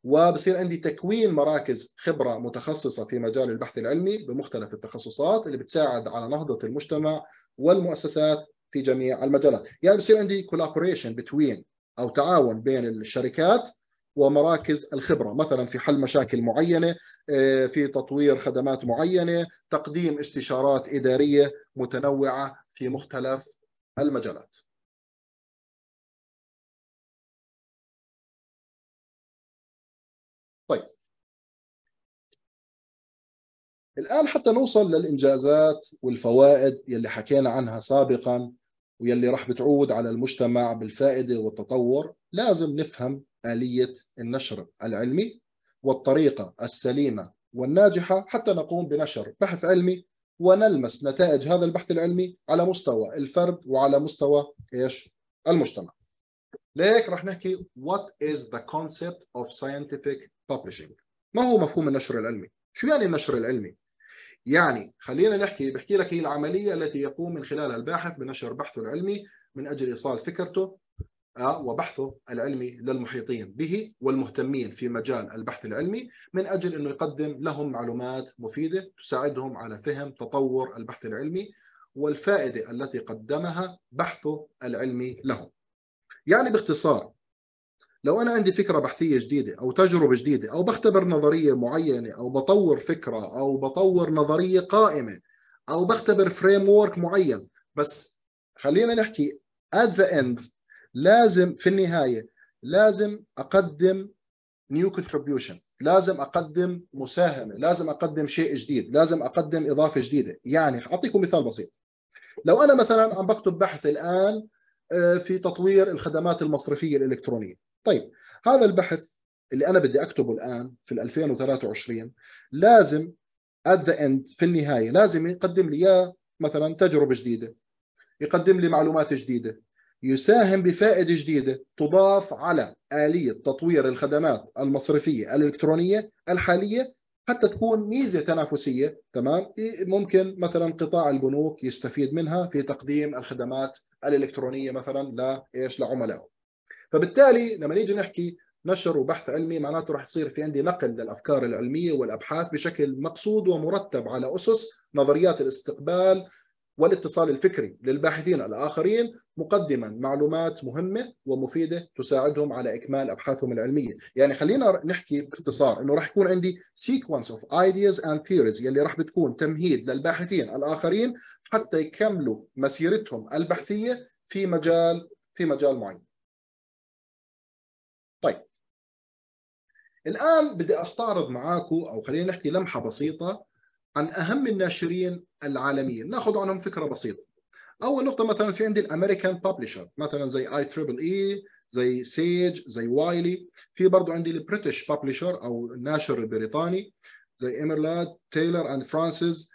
وبصير عندي تكوين مراكز خبرة متخصصة في مجال البحث العلمي بمختلف التخصصات اللي بتساعد على نهضة المجتمع والمؤسسات في جميع المجالات يعني بصير عندي collaboration between أو تعاون بين الشركات ومراكز الخبره مثلا في حل مشاكل معينه آه، في تطوير خدمات معينه تقديم استشارات اداريه متنوعه في مختلف المجالات طيب الان حتى نوصل للانجازات والفوائد يلي حكينا عنها سابقا ويلي راح بتعود على المجتمع بالفائده والتطور لازم نفهم آلية النشر العلمي والطريقة السليمة والناجحة حتى نقوم بنشر بحث علمي ونلمس نتائج هذا البحث العلمي على مستوى الفرد وعلى مستوى ايش؟ المجتمع. لهيك رح نحكي what is the concept of scientific publishing؟ ما هو مفهوم النشر العلمي؟ شو يعني النشر العلمي؟ يعني خلينا نحكي بحكي لك هي العملية التي يقوم من خلالها الباحث بنشر بحثه العلمي من أجل إيصال فكرته وبحثه العلمي للمحيطين به والمهتمين في مجال البحث العلمي من اجل انه يقدم لهم معلومات مفيده تساعدهم على فهم تطور البحث العلمي والفائده التي قدمها بحثه العلمي لهم. يعني باختصار لو انا عندي فكره بحثيه جديده او تجربه جديده او بختبر نظريه معينه او بطور فكره او بطور نظريه قائمه او بختبر فريم وورك معين بس خلينا نحكي at the end لازم في النهايه لازم اقدم نيو كونتريبيوشن لازم اقدم مساهمه لازم اقدم شيء جديد لازم اقدم اضافه جديده يعني اعطيكم مثال بسيط لو انا مثلا عم بكتب بحث الان آه، في تطوير الخدمات المصرفيه الالكترونيه طيب هذا البحث اللي انا بدي اكتبه الان في 2023 لازم at the end في النهايه لازم يقدم لي اياه مثلا تجربه جديده يقدم لي معلومات جديده يساهم بفائدة جديدة تضاف على آلية تطوير الخدمات المصرفية الإلكترونية الحالية حتى تكون ميزة تنافسية تمام ممكن مثلا قطاع البنوك يستفيد منها في تقديم الخدمات الإلكترونية مثلا لا إيش لعملائه فبالتالي لما نيجي نحكي نشر وبحث علمي معناته رح يصير في عندي نقل للافكار العلميه والابحاث بشكل مقصود ومرتب على اسس نظريات الاستقبال والاتصال الفكري للباحثين الآخرين مقدما معلومات مهمة ومفيدة تساعدهم على إكمال أبحاثهم العلمية يعني خلينا نحكي باختصار أنه راح يكون عندي sequence of ideas and theories يلي راح بتكون تمهيد للباحثين الآخرين حتى يكملوا مسيرتهم البحثية في مجال في مجال معين طيب الآن بدي أستعرض معاكم أو خلينا نحكي لمحة بسيطة عن اهم الناشرين العالميين ناخذ عنهم فكره بسيطه اول نقطه مثلا في عندي الامريكان ببلشر مثلا زي اي تريبل اي زي سيج زي وايلي في برضه عندي البريتش ببلشر او الناشر البريطاني زي ايمرلاد تايلر اند فرانسيس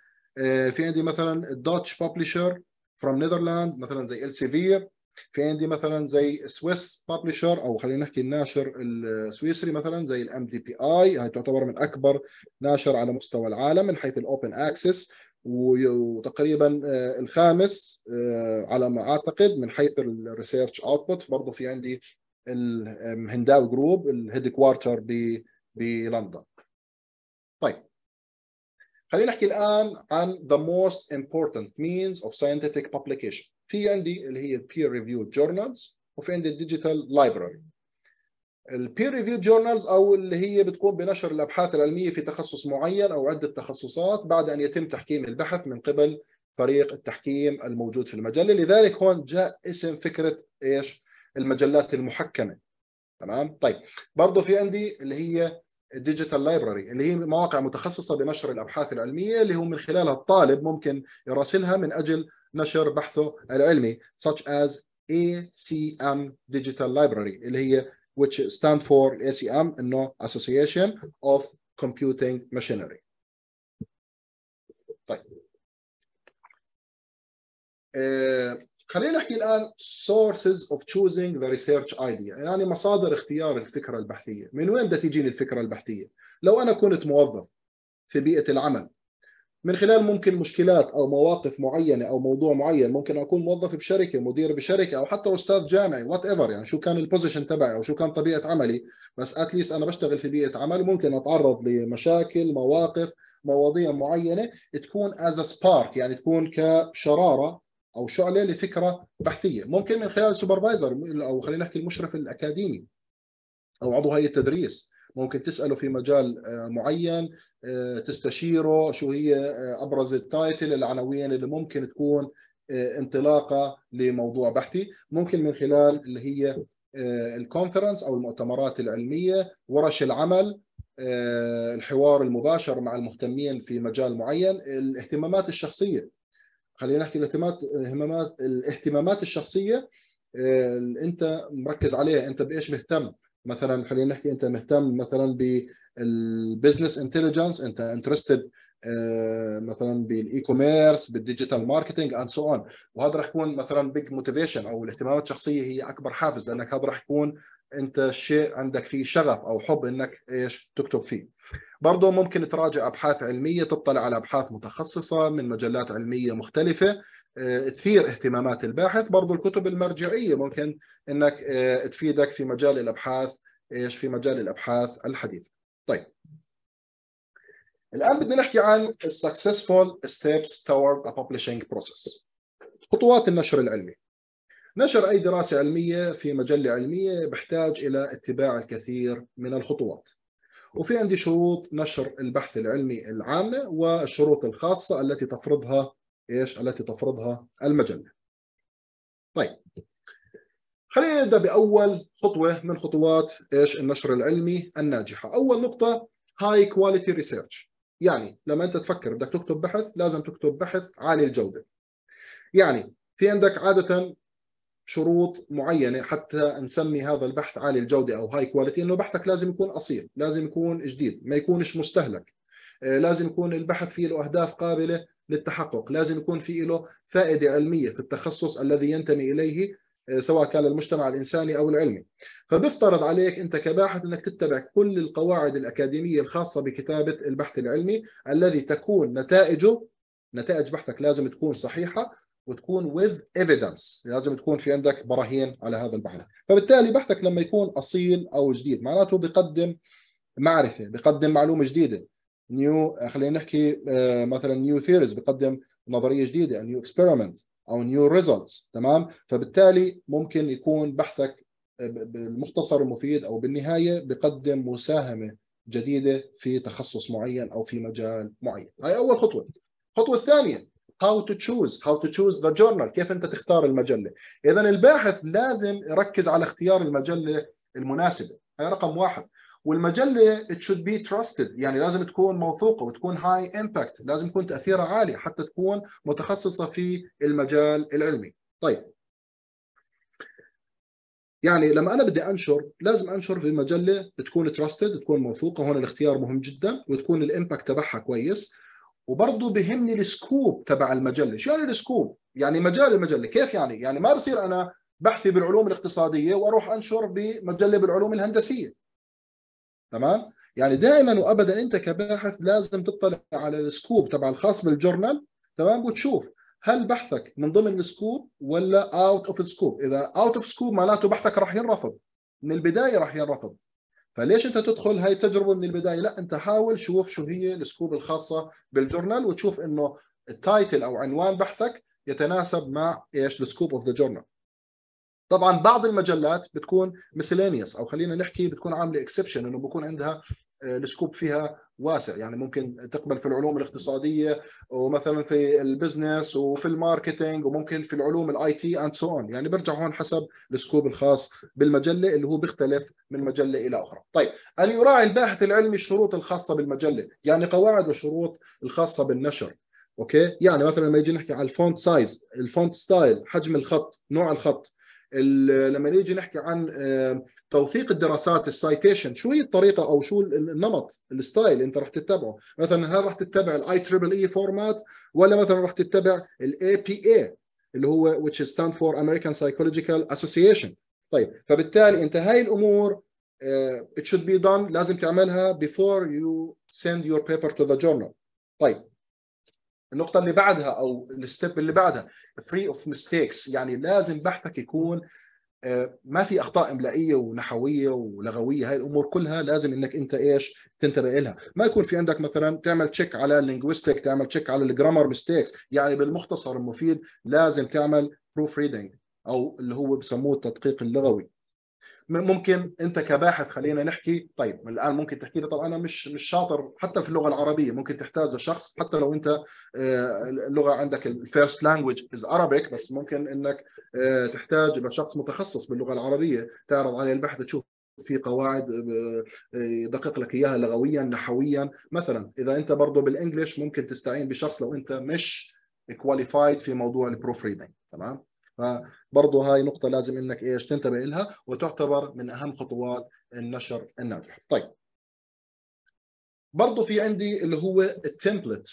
في عندي مثلا الدوتش ببلشر فروم نيذرلاند مثلا زي ال السيفير في عندي مثلا زي سويس ببلشر او خلينا نحكي الناشر السويسري مثلا زي الام دي بي اي هاي تعتبر من اكبر ناشر على مستوى العالم من حيث الاوبن اكسس وتقريبا آه، الخامس آه، على ما اعتقد من حيث الريسيرش اوتبوت برضه في عندي الهنداوي جروب الهيد كوارتر بلندن طيب خلينا نحكي الان عن the most important means of scientific publication في عندي اللي هي peer reviewed journals وفي عندي الديجيتال لايبراري البير ريفيو جورنالز او اللي هي بتقوم بنشر الابحاث العلميه في تخصص معين او عده تخصصات بعد ان يتم تحكيم البحث من قبل فريق التحكيم الموجود في المجله لذلك هون جاء اسم فكره ايش المجلات المحكمه تمام طيب برضه في عندي اللي هي الديجيتال لايبراري اللي هي مواقع متخصصه بنشر الابحاث العلميه اللي هو من خلالها الطالب ممكن يراسلها من اجل نشر بحثه العلمي such as ACM Digital Library اللي هي which stand for ACM انه Association of Computing Machinery طيب آه، خلينا نحكي الان sources of choosing the research idea يعني مصادر اختيار الفكره البحثيه من وين بدها تجيني الفكره البحثيه لو انا كنت موظف في بيئه العمل من خلال ممكن مشكلات او مواقف معينه او موضوع معين ممكن اكون موظف بشركه مدير بشركه او حتى استاذ جامعي وات ايفر يعني شو كان البوزيشن تبعي او شو كان طبيعه عملي بس اتليست انا بشتغل في بيئه عمل ممكن اتعرض لمشاكل مواقف مواضيع معينه تكون از سبارك يعني تكون كشراره او شعله لفكره بحثيه ممكن من خلال سوبرفايزر او خلينا نحكي المشرف الاكاديمي او عضو هيئه التدريس ممكن تساله في مجال آه، معين آه، تستشيره شو هي آه، ابرز التايتل العناوين اللي ممكن تكون انطلاقه لموضوع بحثي ممكن من خلال اللي هي الكونفرنس او المؤتمرات العلميه ورش العمل الحوار المباشر مع المهتمين في مجال معين الاهتمامات الشخصيه خلينا نحكي الاهتمامات الاهتمامات الشخصيه اللي انت مركز عليها انت بايش مهتم مثلا خلينا نحكي انت مهتم مثلا بالبزنس انتليجنس انت انترستد آه، مثلا بالاي كوميرس بالديجيتال ماركتنج اند سو اون وهذا راح يكون مثلا بيج موتيفيشن او الاهتمامات الشخصيه هي اكبر حافز لانك هذا راح يكون انت شيء عندك فيه شغف او حب انك ايش تكتب فيه برضه ممكن تراجع ابحاث علميه تطلع على ابحاث متخصصه من مجلات علميه مختلفه آه، تثير اهتمامات الباحث برضو الكتب المرجعية ممكن أنك آه، تفيدك في مجال الأبحاث إيش في مجال الأبحاث الحديثة طيب الآن بدنا نحكي عن السكسسفول ستيبس toward a publishing process خطوات النشر العلمي نشر أي دراسة علمية في مجلة علمية بحتاج إلى اتباع الكثير من الخطوات وفي عندي شروط نشر البحث العلمي العامة والشروط الخاصة التي تفرضها ايش التي تفرضها المجله. طيب خلينا نبدا باول خطوه من خطوات ايش النشر العلمي الناجحه، اول نقطه هاي كواليتي ريسيرش، يعني لما انت تفكر بدك تكتب بحث لازم تكتب بحث عالي الجوده. يعني في عندك عاده شروط معينه حتى نسمي هذا البحث عالي الجوده او هاي كواليتي انه بحثك لازم يكون اصيل، لازم يكون جديد، ما يكونش مستهلك. آه، لازم يكون البحث فيه له اهداف قابله للتحقق لازم يكون في له فائدة علمية في التخصص الذي ينتمي إليه آه، سواء كان المجتمع الإنساني أو العلمي فبيفترض عليك أنت كباحث أنك تتبع كل القواعد الأكاديمية الخاصة بكتابة البحث العلمي الذي تكون نتائجه نتائج بحثك لازم تكون صحيحة وتكون with evidence لازم تكون في عندك براهين على هذا البحث فبالتالي بحثك لما يكون أصيل أو جديد معناته بقدم معرفة بقدم معلومة جديدة نيو آه، خلينا نحكي آه، مثلا نيو ثيريز بقدم نظريه جديده نيو اكسبيرمنت او نيو ريزلتس تمام فبالتالي ممكن يكون بحثك آه، بالمختصر المفيد او بالنهايه بقدم مساهمه جديده في تخصص معين او في مجال معين هاي اول خطوه الخطوه الثانيه how to choose how to choose the journal كيف انت تختار المجله اذا الباحث لازم يركز على اختيار المجله المناسبه هاي رقم واحد والمجله it should be trusted يعني لازم تكون موثوقه وتكون هاي امباكت لازم يكون تاثيرها عالي حتى تكون متخصصه في المجال العلمي طيب يعني لما انا بدي انشر لازم انشر في مجله تكون تراستد تكون موثوقه هون الاختيار مهم جدا وتكون الامباكت تبعها كويس وبرضه بهمني السكوب تبع المجله شو يعني السكوب يعني مجال المجله كيف يعني يعني ما بصير انا بحثي بالعلوم الاقتصاديه واروح انشر بمجله بالعلوم الهندسيه تمام يعني دائما وابدا انت كباحث لازم تطلع على السكوب تبع الخاص بالجورنال تمام وتشوف هل بحثك من ضمن السكوب ولا اوت اوف سكوب اذا اوت اوف سكوب معناته بحثك راح ينرفض من البدايه راح ينرفض فليش انت تدخل هاي التجربه من البدايه لا انت حاول شوف شو هي السكوب الخاصه بالجورنال وتشوف انه التايتل او عنوان بحثك يتناسب مع ايش السكوب اوف ذا جورنال طبعا بعض المجلات بتكون مسلينيوس او خلينا نحكي بتكون عامله اكسبشن انه بكون عندها آه، السكوب فيها واسع يعني ممكن تقبل في العلوم الاقتصاديه ومثلا في البزنس وفي الماركتينج وممكن في العلوم الاي تي اند سو اون يعني برجع هون حسب السكوب الخاص بالمجله اللي هو بيختلف من مجله الى اخرى طيب ان يراعي الباحث العلمي الشروط الخاصه بالمجله يعني قواعد وشروط الخاصه بالنشر اوكي يعني مثلا لما يجي نحكي على الفونت سايز الفونت ستايل حجم الخط نوع الخط لما نيجي نحكي عن توثيق الدراسات السايتيشن شو هي الطريقه او شو النمط الستايل انت راح تتبعه مثلا هل راح تتبع الاي تريبل اي فورمات ولا مثلا راح تتبع الاي بي اي اللي هو which is stand for American Psychological Association طيب فبالتالي انت هاي الامور uh, it should be done لازم تعملها before you send your paper to the journal طيب النقطه اللي بعدها او الستيب اللي بعدها فري اوف ميستيكس يعني لازم بحثك يكون آه، ما في اخطاء املائيه ونحويه ولغويه هاي الامور كلها لازم انك انت ايش تنتبه إلها ما يكون في عندك مثلا تعمل تشيك على اللينغويستيك تعمل تشيك على الجرامر ميستيكس يعني بالمختصر المفيد لازم تعمل بروف ريدنج او اللي هو بسموه التدقيق اللغوي ممكن انت كباحث خلينا نحكي طيب الان ممكن تحكي لي طبعا انا مش مش شاطر حتى في اللغه العربيه ممكن تحتاج لشخص حتى لو انت آه، اللغه عندك الفيرست لانجوج از Arabic بس ممكن انك آه، تحتاج لشخص متخصص باللغه العربيه تعرض عليه البحث تشوف في قواعد آه، يدقق لك اياها لغويا نحويا مثلا اذا انت برضه بالانجلش ممكن تستعين بشخص لو انت مش كواليفايد في موضوع البروف ريدنج تمام فبرضه هاي نقطه لازم انك ايش تنتبه لها وتعتبر من اهم خطوات النشر الناجح طيب برضه في عندي اللي هو التمبلت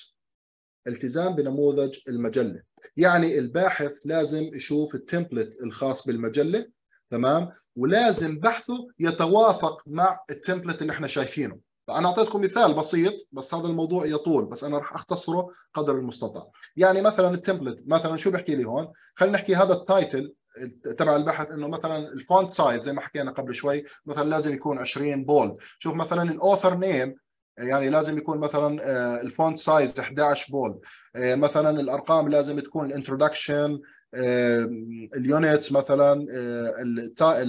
التزام بنموذج المجله يعني الباحث لازم يشوف التمبلت الخاص بالمجله تمام ولازم بحثه يتوافق مع التمبلت اللي احنا شايفينه انا اعطيتكم مثال بسيط بس هذا الموضوع يطول بس انا راح اختصره قدر المستطاع يعني مثلا التمبلت مثلا شو بحكي لي هون خلينا نحكي هذا التايتل تبع البحث انه مثلا الفونت سايز زي ما حكينا قبل شوي مثلا لازم يكون 20 بولد شوف مثلا الاوثر نيم يعني لازم يكون مثلا الفونت سايز 11 بولد مثلا الارقام لازم تكون الانترودكشن آه، اليونتس مثلا آه،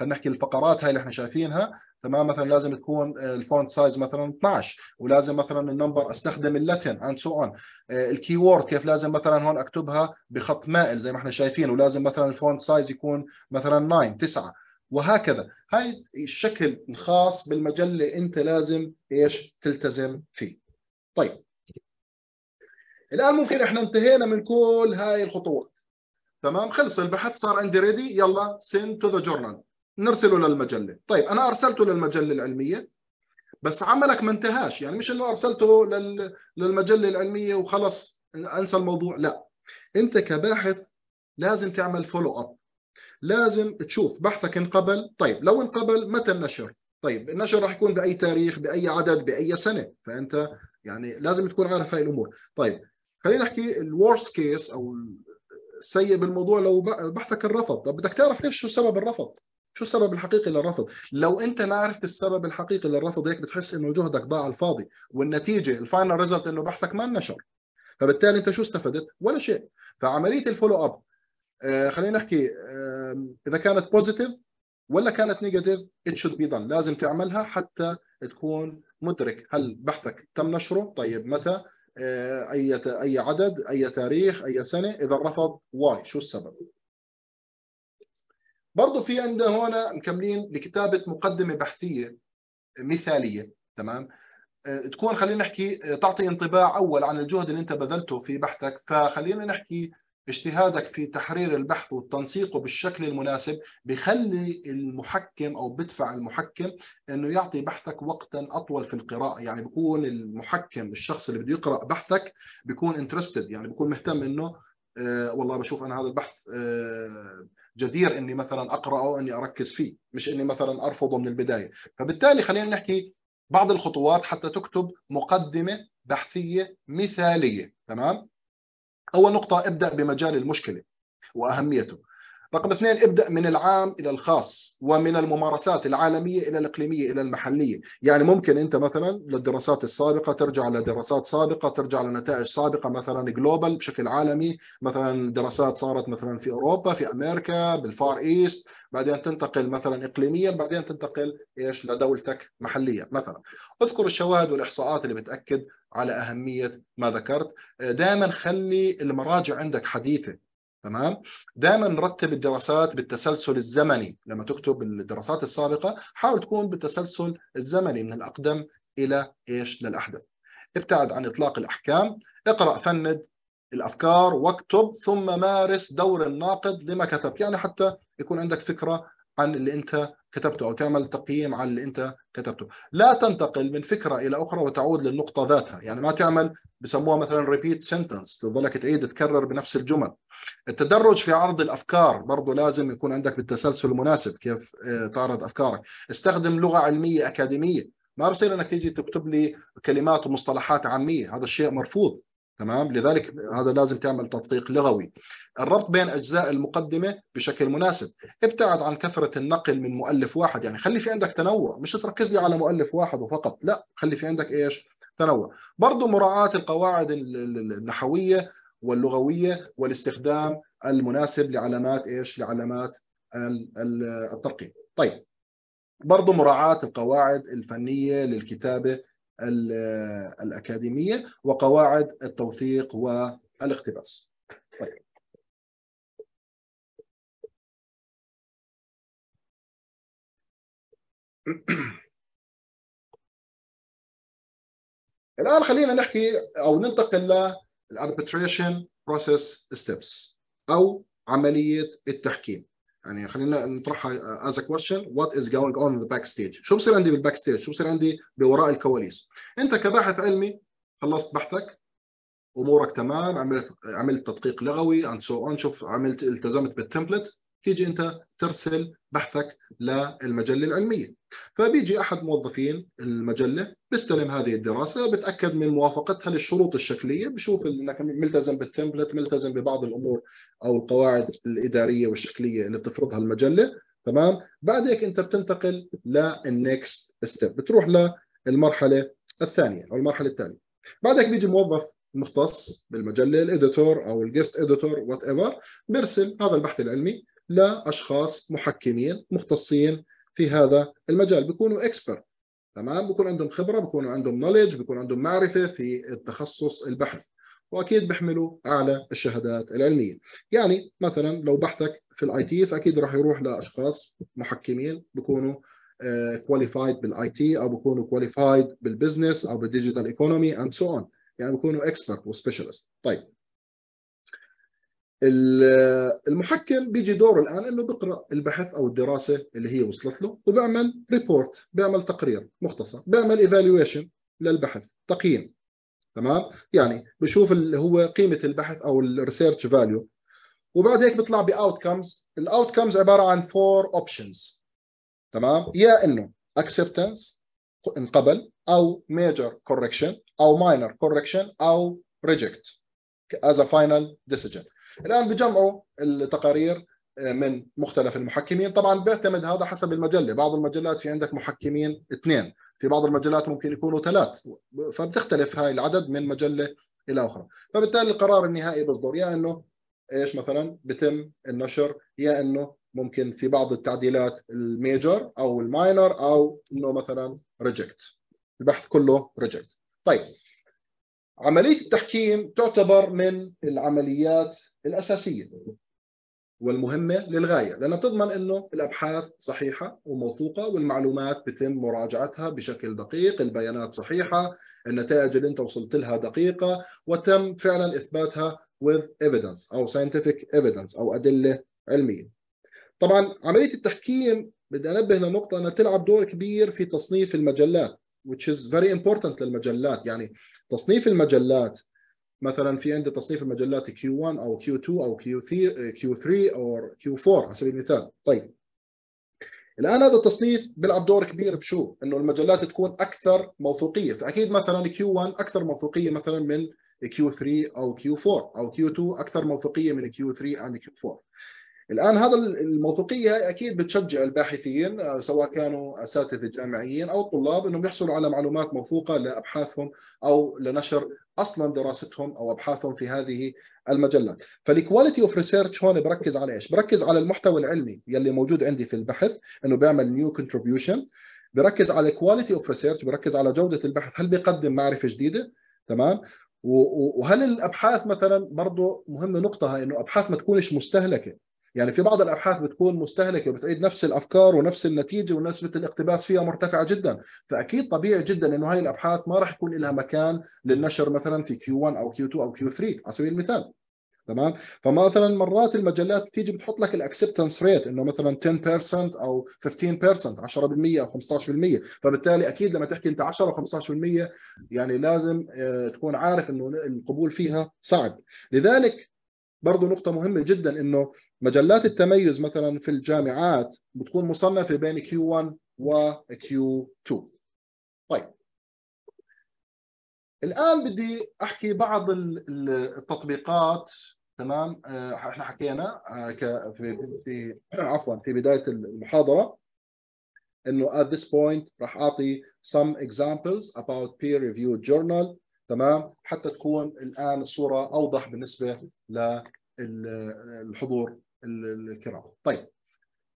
خلينا نحكي الفقرات هاي اللي احنا شايفينها تمام مثلا لازم تكون آه، الفونت سايز مثلا 12 ولازم مثلا النمبر استخدم اللاتن اند سو اون آه، الكي وورد كيف لازم مثلا هون اكتبها بخط مائل زي ما احنا شايفين ولازم مثلا الفونت سايز يكون مثلا 9 9 وهكذا هاي الشكل الخاص بالمجله انت لازم ايش تلتزم فيه طيب الان ممكن احنا انتهينا من كل هاي الخطوات تمام خلص البحث صار عندي ريدي يلا سين تو ذا جورنال نرسله للمجله طيب انا ارسلته للمجله العلميه بس عملك ما انتهاش يعني مش انه ارسلته لل... للمجله العلميه وخلص انسى الموضوع لا انت كباحث لازم تعمل فولو اب لازم تشوف بحثك انقبل طيب لو انقبل متى النشر طيب النشر راح يكون باي تاريخ باي عدد باي سنه فانت يعني لازم تكون عارف هاي الامور طيب خلينا نحكي الورست كيس او السيء بالموضوع لو بحثك الرفض طب بدك تعرف ليش شو سبب الرفض شو السبب الحقيقي للرفض لو انت ما عرفت السبب الحقيقي للرفض هيك بتحس انه جهدك ضاع الفاضي والنتيجه الفاينل ريزلت انه بحثك ما نشر فبالتالي انت شو استفدت ولا شيء فعمليه الفولو اب آه خلينا نحكي آه اذا كانت بوزيتيف ولا كانت نيجاتيف ات شود بي لازم تعملها حتى تكون مدرك هل بحثك تم نشره طيب متى آه اي اي عدد اي تاريخ اي سنه اذا رفض واي شو السبب برضه في عندنا هون مكملين لكتابه مقدمه بحثيه مثاليه تمام آه، تكون خلينا نحكي آه، تعطي انطباع اول عن الجهد اللي انت بذلته في بحثك فخلينا نحكي اجتهادك في تحرير البحث وتنسيقه بالشكل المناسب بخلي المحكم او بدفع المحكم انه يعطي بحثك وقتا اطول في القراءه يعني بكون المحكم الشخص اللي بده يقرا بحثك بيكون انترستد يعني بيكون مهتم انه آه والله بشوف انا هذا البحث آه جدير اني مثلا اقراه واني اركز فيه مش اني مثلا ارفضه من البدايه فبالتالي خلينا نحكي بعض الخطوات حتى تكتب مقدمه بحثيه مثاليه تمام اول نقطه ابدا بمجال المشكله واهميته رقم اثنين ابدأ من العام إلى الخاص ومن الممارسات العالمية إلى الإقليمية إلى المحلية يعني ممكن أنت مثلا للدراسات السابقة ترجع لدراسات سابقة ترجع لنتائج سابقة مثلا جلوبال بشكل عالمي مثلا دراسات صارت مثلا في أوروبا في أمريكا بالفار إيست بعدين تنتقل مثلا إقليميا بعدين تنتقل إيش لدولتك محليا مثلا اذكر الشواهد والإحصاءات اللي بتأكد على أهمية ما ذكرت دائما خلي المراجع عندك حديثة تمام دائما نرتب الدراسات بالتسلسل الزمني لما تكتب الدراسات السابقه حاول تكون بالتسلسل الزمني من الاقدم الى ايش للاحدث ابتعد عن اطلاق الاحكام اقرا فند الافكار واكتب ثم مارس دور الناقد لما كتبت يعني حتى يكون عندك فكره عن اللي انت كتبته أو تعمل تقييم على اللي أنت كتبته لا تنتقل من فكرة إلى أخرى وتعود للنقطة ذاتها يعني ما تعمل بسموها مثلا ريبيت سنتنس تظلك تعيد تكرر بنفس الجمل التدرج في عرض الأفكار برضو لازم يكون عندك بالتسلسل المناسب كيف آه، تعرض أفكارك استخدم لغة علمية أكاديمية ما بصير انك تيجي تكتب لي كلمات ومصطلحات عاميه هذا الشيء مرفوض تمام لذلك هذا لازم تعمل تدقيق لغوي الربط بين اجزاء المقدمه بشكل مناسب ابتعد عن كثره النقل من مؤلف واحد يعني خلي في عندك تنوع مش تركز لي على مؤلف واحد وفقط لا خلي في عندك ايش تنوع برضو مراعاه القواعد النحويه واللغويه والاستخدام المناسب لعلامات ايش لعلامات الترقيم طيب برضو مراعاه القواعد الفنيه للكتابه الأكاديمية وقواعد التوثيق والاقتباس طيب. الآن خلينا نحكي أو ننتقل Arbitration process steps أو عملية التحكيم يعني خلينا نطرحها از كويشن وات از جوينج اون ذا باك ستيج شو بصير عندي بالباك ستيج شو بصير عندي بوراء الكواليس انت كباحث علمي خلصت بحثك امورك تمام عملت عملت تدقيق لغوي اند سو اون شوف عملت التزمت بالتمبلت تيجي انت ترسل بحثك للمجله العلميه فبيجي احد موظفين المجله بيستلم هذه الدراسه بتاكد من موافقتها للشروط الشكليه بشوف انك ملتزم بالتمبلت ملتزم ببعض الامور او القواعد الاداريه والشكليه اللي بتفرضها المجله تمام بعد هيك انت بتنتقل للنكست ستيب بتروح للمرحله الثانيه او المرحله الثانيه بعدك بيجي موظف مختص بالمجله الاديتور او الجست اديتور وات ايفر بيرسل هذا البحث العلمي لاشخاص محكمين مختصين في هذا المجال بيكونوا اكسبرت تمام بيكون عندهم خبره بيكون عندهم نولج بيكون عندهم معرفه في التخصص البحث واكيد بيحملوا اعلى الشهادات العلميه يعني مثلا لو بحثك في الاي تي فاكيد راح يروح لاشخاص محكمين بيكونوا كواليفايد بالاي تي او بيكونوا كواليفايد بالبزنس او بالديجيتال ايكونومي اند سو اون يعني بيكونوا اكسبرت وسبيشالست طيب المحكم بيجي دوره الان انه بيقرا البحث او الدراسه اللي هي وصلت له وبعمل ريبورت بيعمل تقرير مختصر بيعمل ايفالويشن للبحث تقييم تمام يعني بشوف اللي هو قيمه البحث او الريسيرش فاليو وبعد هيك بيطلع باوت كمز الاوت كمز عباره عن فور اوبشنز تمام يا انه اكسبتنس انقبل او ميجر كوركشن او ماينر كوركشن او ريجكت از ا فاينل ديسيجن الان بجمعوا التقارير آه، من مختلف المحكمين طبعا بيعتمد هذا حسب المجله بعض المجلات في عندك محكمين اثنين في بعض المجلات ممكن يكونوا ثلاث فبتختلف هاي العدد من مجله الى اخرى فبالتالي القرار النهائي بيصدر يا انه ايش مثلا بتم النشر يا انه ممكن في بعض التعديلات الميجر او الماينر او انه مثلا ريجكت البحث كله ريجكت طيب عمليه التحكيم تعتبر من العمليات الاساسيه والمهمه للغايه لانها بتضمن انه الابحاث صحيحه وموثوقه والمعلومات بتم مراجعتها بشكل دقيق، البيانات صحيحه، النتائج اللي انت وصلت لها دقيقه وتم فعلا اثباتها with evidence او scientific evidence او ادله علميه. طبعا عمليه التحكيم بدي انبه لنقطه انها تلعب دور كبير في تصنيف المجلات which is very important للمجلات يعني تصنيف المجلات مثلا في عندي تصنيف المجلات Q1 او Q2 او Q3 او Q4 على سبيل المثال طيب الان هذا التصنيف بيلعب دور كبير بشو انه المجلات تكون اكثر موثوقيه فاكيد مثلا Q1 اكثر موثوقيه مثلا من Q3 او Q4 او Q2 اكثر موثوقيه من Q3 عن Q4 الان هذا الموثوقيه هاي اكيد بتشجع الباحثين آه، سواء كانوا اساتذه جامعيين او طلاب انهم يحصلوا على معلومات موثوقه لابحاثهم او لنشر اصلا دراستهم او ابحاثهم في هذه المجلات فالكواليتي اوف ريسيرش هون بركز على ايش بركز على المحتوى العلمي يلي موجود عندي في البحث انه بيعمل نيو كونتريبيوشن بركز على الكواليتي اوف ريسيرش بركز على جوده البحث هل بيقدم معرفه جديده تمام وهل الابحاث مثلا برضه مهمه نقطه انه ابحاث ما تكونش مستهلكه يعني في بعض الابحاث بتكون مستهلكه وبتعيد نفس الافكار ونفس النتيجه ونسبه الاقتباس فيها مرتفعه جدا فاكيد طبيعي جدا انه هاي الابحاث ما راح يكون لها مكان للنشر مثلا في كيو 1 او كيو 2 او كيو 3 على سبيل المثال تمام فمثلا مرات المجلات بتيجي بتحط لك الاكسبتنس ريت انه مثلا 10% او 15% 10% او 15% فبالتالي اكيد لما تحكي انت 10 او 15% يعني لازم آه، تكون عارف انه القبول فيها صعب لذلك برضه نقطة مهمة جدا انه مجلات التميز مثلا في الجامعات بتكون مصنفة بين Q1 و Q2 طيب الان بدي احكي بعض التطبيقات تمام آه، احنا حكينا آه، في في عفوا في بدايه المحاضره انه at this point راح اعطي some examples about peer reviewed journal تمام حتى تكون الان الصوره اوضح بالنسبه للحضور الكرام طيب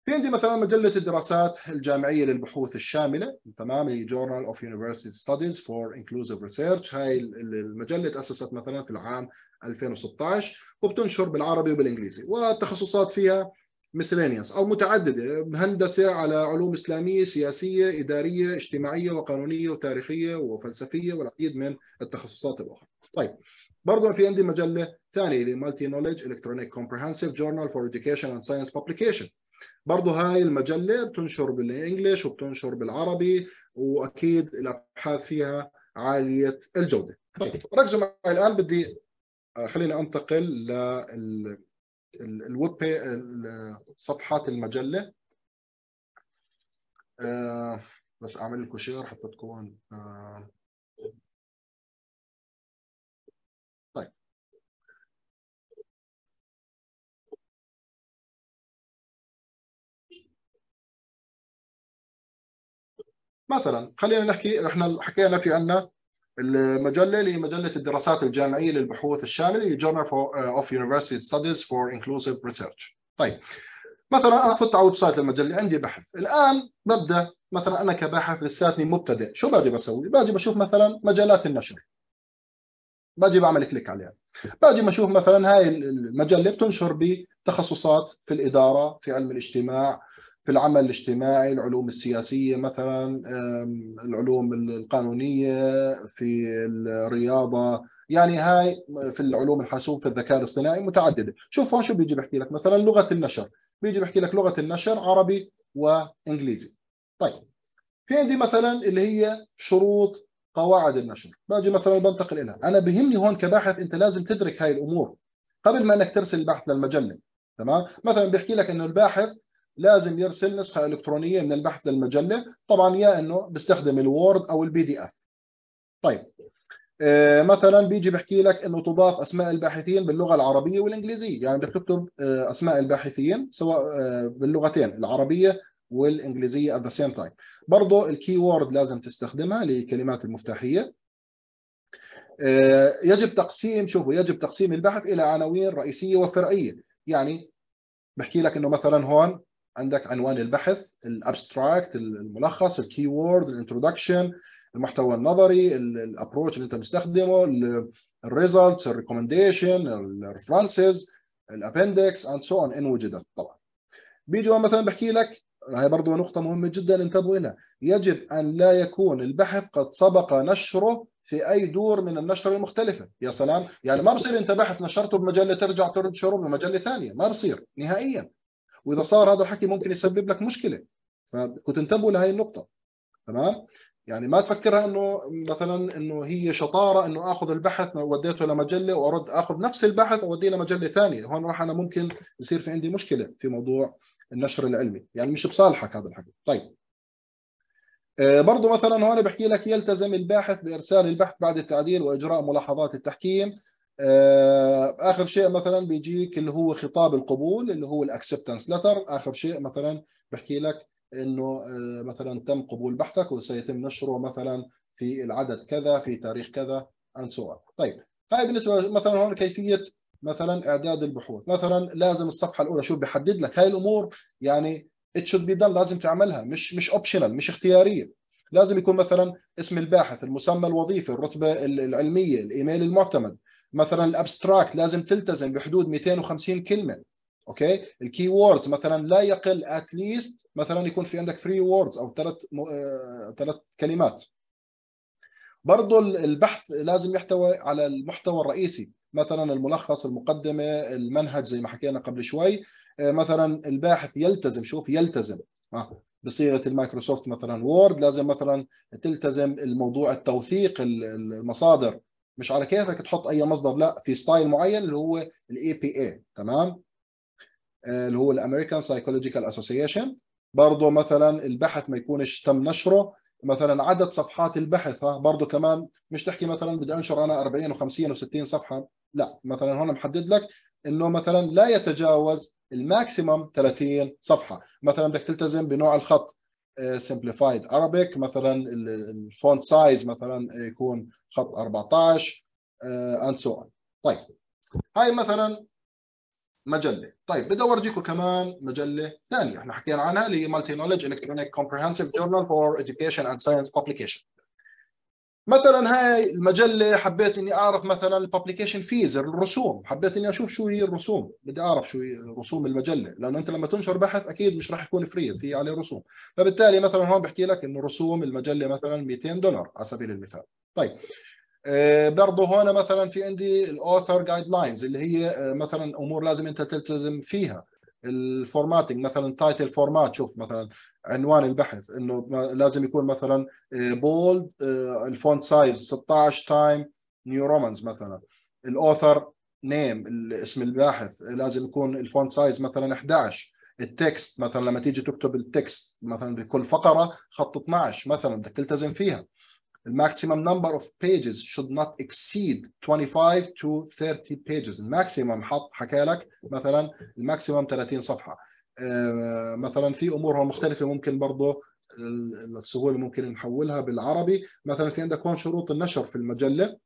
في عندي مثلا مجله الدراسات الجامعيه للبحوث الشامله تمام هي جورنال اوف يونيفرسيتي ستاديز فور انكلوسيف ريسيرش هاي المجله تاسست مثلا في العام 2016 وبتنشر بالعربي وبالانجليزي والتخصصات فيها مسلينيوس او متعدده هندسه على علوم اسلاميه سياسيه اداريه اجتماعيه وقانونيه وتاريخيه وفلسفيه والعديد من التخصصات الاخرى. طيب برضه في عندي مجله ثانيه اللي مالتي نولج الكترونيك كومبرهنسيف جورنال فور اديوكيشن اند ساينس بابليكيشن برضه هاي المجله بتنشر بالانجلش وبتنشر بالعربي واكيد الابحاث فيها عاليه الجوده. طيب ركزوا معي الان بدي آه، خليني انتقل لل الويب صفحات المجله آه، بس اعمل لكم شير حتى تكون آه. طيب مثلا خلينا نحكي احنا حكينا في عندنا المجلة اللي هي مجلة الدراسات الجامعية للبحوث الشاملة هي Journal uh, of University Studies for Inclusive Research طيب مثلا انا فت على الويب سايت المجله عندي بحث الان ببدا مثلا انا كباحث لساتني مبتدئ شو باجي بسوي باجي بشوف مثلا مجالات النشر باجي بعمل كليك عليها باجي بشوف مثلا هاي المجله بتنشر بتخصصات في الاداره في علم الاجتماع في العمل الاجتماعي العلوم السياسيه مثلا العلوم القانونيه في الرياضه يعني هاي في العلوم الحاسوب في الذكاء الاصطناعي متعدده شوف هون شو بيجي بحكي لك مثلا لغه النشر بيجي بحكي لك لغه النشر عربي وانجليزي طيب في عندي مثلا اللي هي شروط قواعد النشر باجي مثلا بنتقل لها انا بهمني هون كباحث انت لازم تدرك هاي الامور قبل ما انك ترسل البحث للمجله تمام مثلا بيحكي لك انه الباحث لازم يرسل نسخه الكترونيه من البحث للمجله طبعا يا انه بيستخدم الوورد او البي دي اف طيب آه، مثلا بيجي بحكي لك انه تضاف اسماء الباحثين باللغه العربيه والانجليزيه يعني بدك تكتب آه، اسماء الباحثين سواء آه، باللغتين العربيه والانجليزيه at the same time برضه الكي وورد لازم تستخدمها للكلمات المفتاحيه يجب تقسيم شوفوا يجب تقسيم البحث الى عناوين رئيسيه وفرعيه يعني بحكي لك انه مثلا هون عندك عنوان البحث الابستراكت الملخص الكي وورد الانترودكشن المحتوى النظري الابروتش اللي انت مستخدمه الريزلتس الريكومنديشن الريفرنسز الابندكس اند سو اون ان وجدت طبعا بيجي مثلا بحكي لك هاي برضه نقطة مهمة جدا انتبهوا لها يجب أن لا يكون البحث قد سبق نشره في أي دور من النشر المختلفة يا سلام يعني ما بصير أنت بحث نشرته بمجلة ترجع تنشره بمجلة ثانية ما بصير نهائيا واذا صار هذا الحكي ممكن يسبب لك مشكله فكنت انتبهوا لهي النقطه تمام يعني ما تفكرها انه مثلا انه هي شطاره انه اخذ البحث وديته لمجله وارد اخذ نفس البحث اوديه لمجله ثانيه هون راح انا ممكن يصير في عندي مشكله في موضوع النشر العلمي يعني مش بصالحك هذا الحكي طيب آه، برضه مثلا هون بحكي لك يلتزم الباحث بارسال البحث بعد التعديل واجراء ملاحظات التحكيم آه، اخر شيء مثلا بيجيك اللي هو خطاب القبول اللي هو الاكسبتنس لتر اخر شيء مثلا بحكي لك انه آه، مثلا تم قبول بحثك وسيتم نشره مثلا في العدد كذا في تاريخ كذا and so طيب هاي بالنسبه مثلا هون كيفيه مثلا اعداد البحوث مثلا لازم الصفحه الاولى شو بحدد لك هاي الامور يعني ات شود بي دان لازم تعملها مش مش اوبشنال مش اختياريه لازم يكون مثلا اسم الباحث المسمى الوظيفي الرتبه العلميه الايميل المعتمد مثلا الابستراكت لازم تلتزم بحدود 250 كلمه اوكي الكي ووردز مثلا لا يقل اتليست مثلا يكون في عندك 3 ووردز او ثلاث آه، ثلاث كلمات برضه البحث لازم يحتوي على المحتوى الرئيسي مثلا الملخص المقدمه المنهج زي ما حكينا قبل شوي آه، مثلا الباحث يلتزم شوف يلتزم آه، بصيغه المايكروسوفت مثلا وورد لازم مثلا تلتزم الموضوع التوثيق المصادر مش على كيفك تحط اي مصدر لا في ستايل معين اللي هو الاي بي اي تمام آه، اللي هو الامريكان سايكولوجيكال اسوسيشن برضه مثلا البحث ما يكونش تم نشره مثلا عدد صفحات البحث ها برضه كمان مش تحكي مثلا بدي انشر انا 40 و50 و60 صفحه لا مثلا هون محدد لك انه مثلا لا يتجاوز الماكسيمم 30 صفحه مثلا بدك تلتزم بنوع الخط سمبليفايد آه، Arabic مثلا الفونت سايز مثلا يكون خط 14 اند سو اون طيب هاي مثلا مجله طيب بدي اورجيكم كمان مجله ثانيه احنا حكينا عنها اللي هي مالتي نولج الكترونيك كومبريهنسيف جورنال فور education اند ساينس بابليكيشن مثلا هاي المجله حبيت اني اعرف مثلا الببليكيشن فيز الرسوم حبيت اني اشوف شو هي الرسوم بدي اعرف شو هي رسوم المجله لانه انت لما تنشر بحث اكيد مش راح يكون فري في عليه رسوم فبالتالي مثلا هون بحكي لك انه رسوم المجله مثلا 200 دولار على سبيل المثال طيب آه، برضه هون مثلا في عندي الاوثر جايد لاينز اللي هي آه، مثلا امور لازم انت تلتزم فيها الفورماتنج مثلا تايتل فورمات شوف مثلا عنوان البحث انه لازم يكون مثلا بولد آه، آه، الفونت سايز 16 تايم نيو رومانز مثلا الاوثر نيم اسم الباحث لازم يكون الفونت سايز مثلا 11 التكست مثلا لما تيجي تكتب التكست مثلا بكل فقره خط 12 مثلا بدك تلتزم فيها الماكسيمم نمبر اوف بيجز شود نوت اكسيد 25 تو 30 بيجز الماكسيمم حط حكى لك مثلا الماكسيمم 30 صفحه آه، مثلا في امور مختلفه ممكن برضه السهوله ممكن نحولها بالعربي مثلا في عندك هون شروط النشر في المجله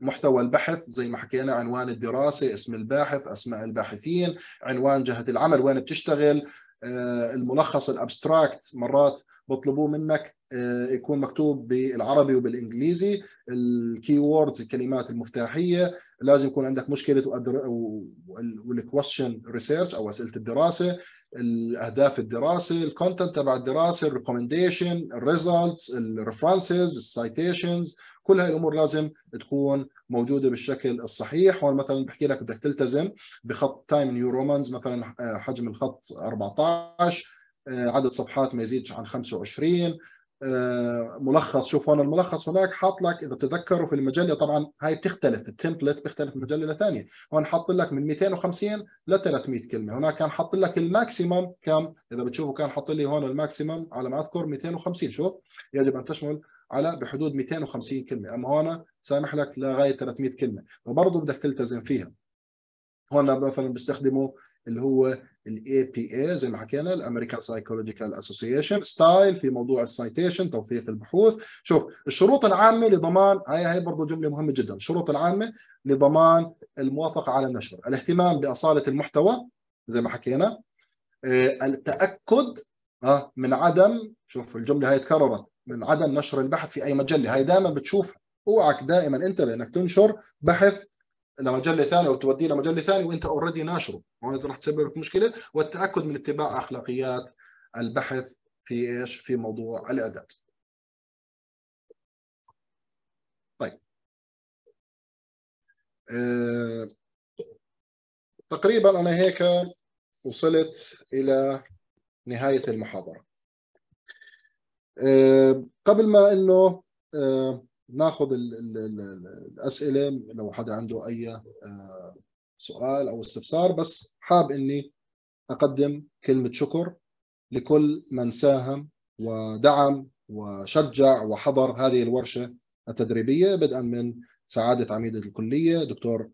محتوى البحث زي ما حكينا عنوان الدراسة اسم الباحث أسماء الباحثين عنوان جهة العمل وين بتشتغل آه، الملخص الابستراكت مرات بطلبوه منك آه، يكون مكتوب بالعربي وبالانجليزي الكي ووردز الكلمات المفتاحيه لازم يكون عندك مشكله والكويشن ريسيرش او اسئله الدراسه الاهداف الدراسه الكونتنت تبع الدراسه الريكومنديشن الريزلتس الريفرنسز السايتيشنز كل هاي الامور لازم تكون موجوده بالشكل الصحيح هون مثلا بحكي لك بدك تلتزم بخط تايم نيو رومانز مثلا آه، حجم الخط 14 آه، عدد صفحات ما يزيدش عن 25 آه، ملخص شوف هون الملخص هناك حاط لك اذا بتتذكروا في المجله طبعا هاي بتختلف التمبلت بيختلف من مجله لثانيه هون حاط لك من 250 ل 300 كلمه هناك كان حاط لك الماكسيمم كم اذا بتشوفوا كان حاط لي هون الماكسيمم على ما اذكر 250 شوف يجب ان تشمل على بحدود 250 كلمه اما هون سامح لك لغايه 300 كلمه فبرضه بدك تلتزم فيها هون مثلا بيستخدموا اللي هو الاي بي اي زي ما حكينا الامريكان سايكولوجيكال اسوسيشن ستايل في موضوع السايتيشن توثيق البحوث شوف الشروط العامه لضمان هاي هاي برضه جمله مهمه جدا الشروط العامه لضمان الموافقه على النشر الاهتمام باصاله المحتوى زي ما حكينا آه، التاكد آه، من عدم شوف الجمله هاي تكررت من عدم نشر البحث في اي مجله هي دايما بتشوف اوعك دائما انت بانك تنشر بحث لمجله ثانيه وتوديه لمجله ثانيه وانت اوريدي ناشره هون رح تسبب لك مشكله والتاكد من اتباع اخلاقيات البحث في ايش في موضوع الاعداد طيب آه، تقريبا انا هيك وصلت الى نهايه المحاضره آه، قبل ما انه آه، ناخذ الاسئله لو حدا عنده اي آه، سؤال او استفسار بس حاب اني اقدم كلمه شكر لكل من ساهم ودعم وشجع وحضر هذه الورشه التدريبيه بدءا من سعاده عميد الكليه دكتور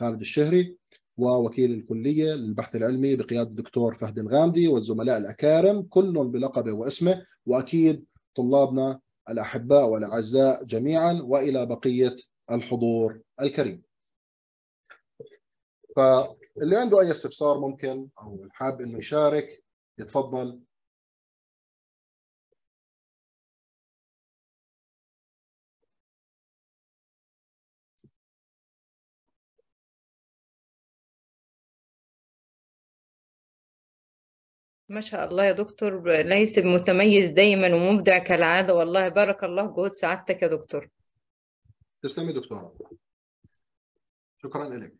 خالد الشهري ووكيل الكلية للبحث العلمي بقيادة الدكتور فهد الغامدي والزملاء الأكارم كلهم بلقبه واسمه وأكيد طلابنا الأحباء والأعزاء جميعا وإلى بقية الحضور الكريم فاللي عنده أي استفسار ممكن أو حاب أنه يشارك يتفضل ما شاء الله يا دكتور ليس متميز دايما ومبدع كالعادة والله بارك الله جهود سعادتك يا دكتور تسلمي دكتورة شكرا لك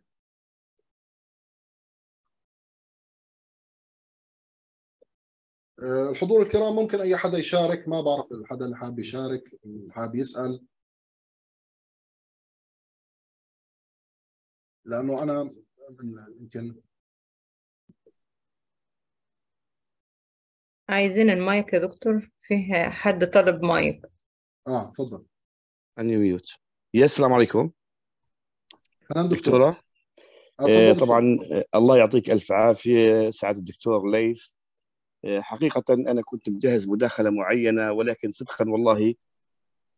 آه، الحضور الكرام ممكن اي حدا يشارك ما بعرف اذا اللي حاب يشارك حاب يسال لانه انا يمكن عايزين المايك يا دكتور فيه حد طلب مايك اه اتفضل اني ميوت يا السلام عليكم اهلا دكتوره آه, آه، طبعا آه، الله يعطيك الف عافيه سعاده الدكتور ليث آه حقيقه انا كنت مجهز مداخله معينه ولكن صدقا والله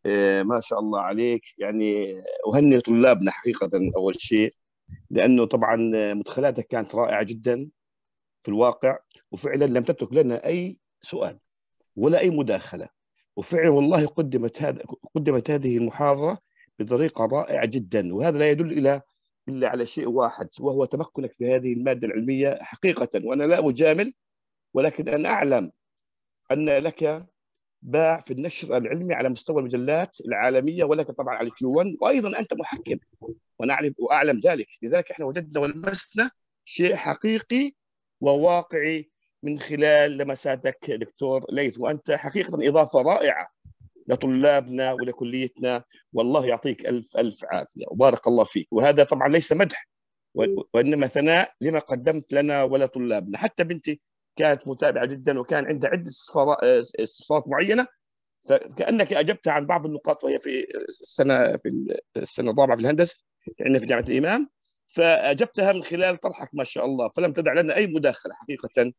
آه ما شاء الله عليك يعني اهني طلابنا حقيقه اول شيء لانه طبعا آه، مدخلاتك كانت رائعه جدا في الواقع وفعلا لم تترك لنا أي سؤال ولا أي مداخلة وفعلا والله قدمت هذا قدمت هذه المحاضرة بطريقة رائعة جدا وهذا لا يدل إلى إلا على شيء واحد وهو تمكنك في هذه المادة العلمية حقيقة وأنا لا أجامل ولكن أنا أعلم أن لك باع في النشر العلمي على مستوى المجلات العالميه ولك طبعا على كيو 1 وايضا انت محكم وانا اعلم واعلم ذلك لذلك احنا وجدنا ولمسنا شيء حقيقي وواقعي من خلال لمساتك دكتور ليث وانت حقيقه اضافه رائعه لطلابنا ولكليتنا والله يعطيك الف الف عافيه وبارك الله فيك وهذا طبعا ليس مدح وانما ثناء لما قدمت لنا ولطلابنا حتى بنتي كانت متابعه جدا وكان عندها عده استفسارات معينه فكانك اجبت عن بعض النقاط وهي في السنه في السنه الرابعه في الهندسه عندنا في جامعه الامام فاجبتها من خلال طرحك ما شاء الله فلم تدع لنا اي مداخله حقيقه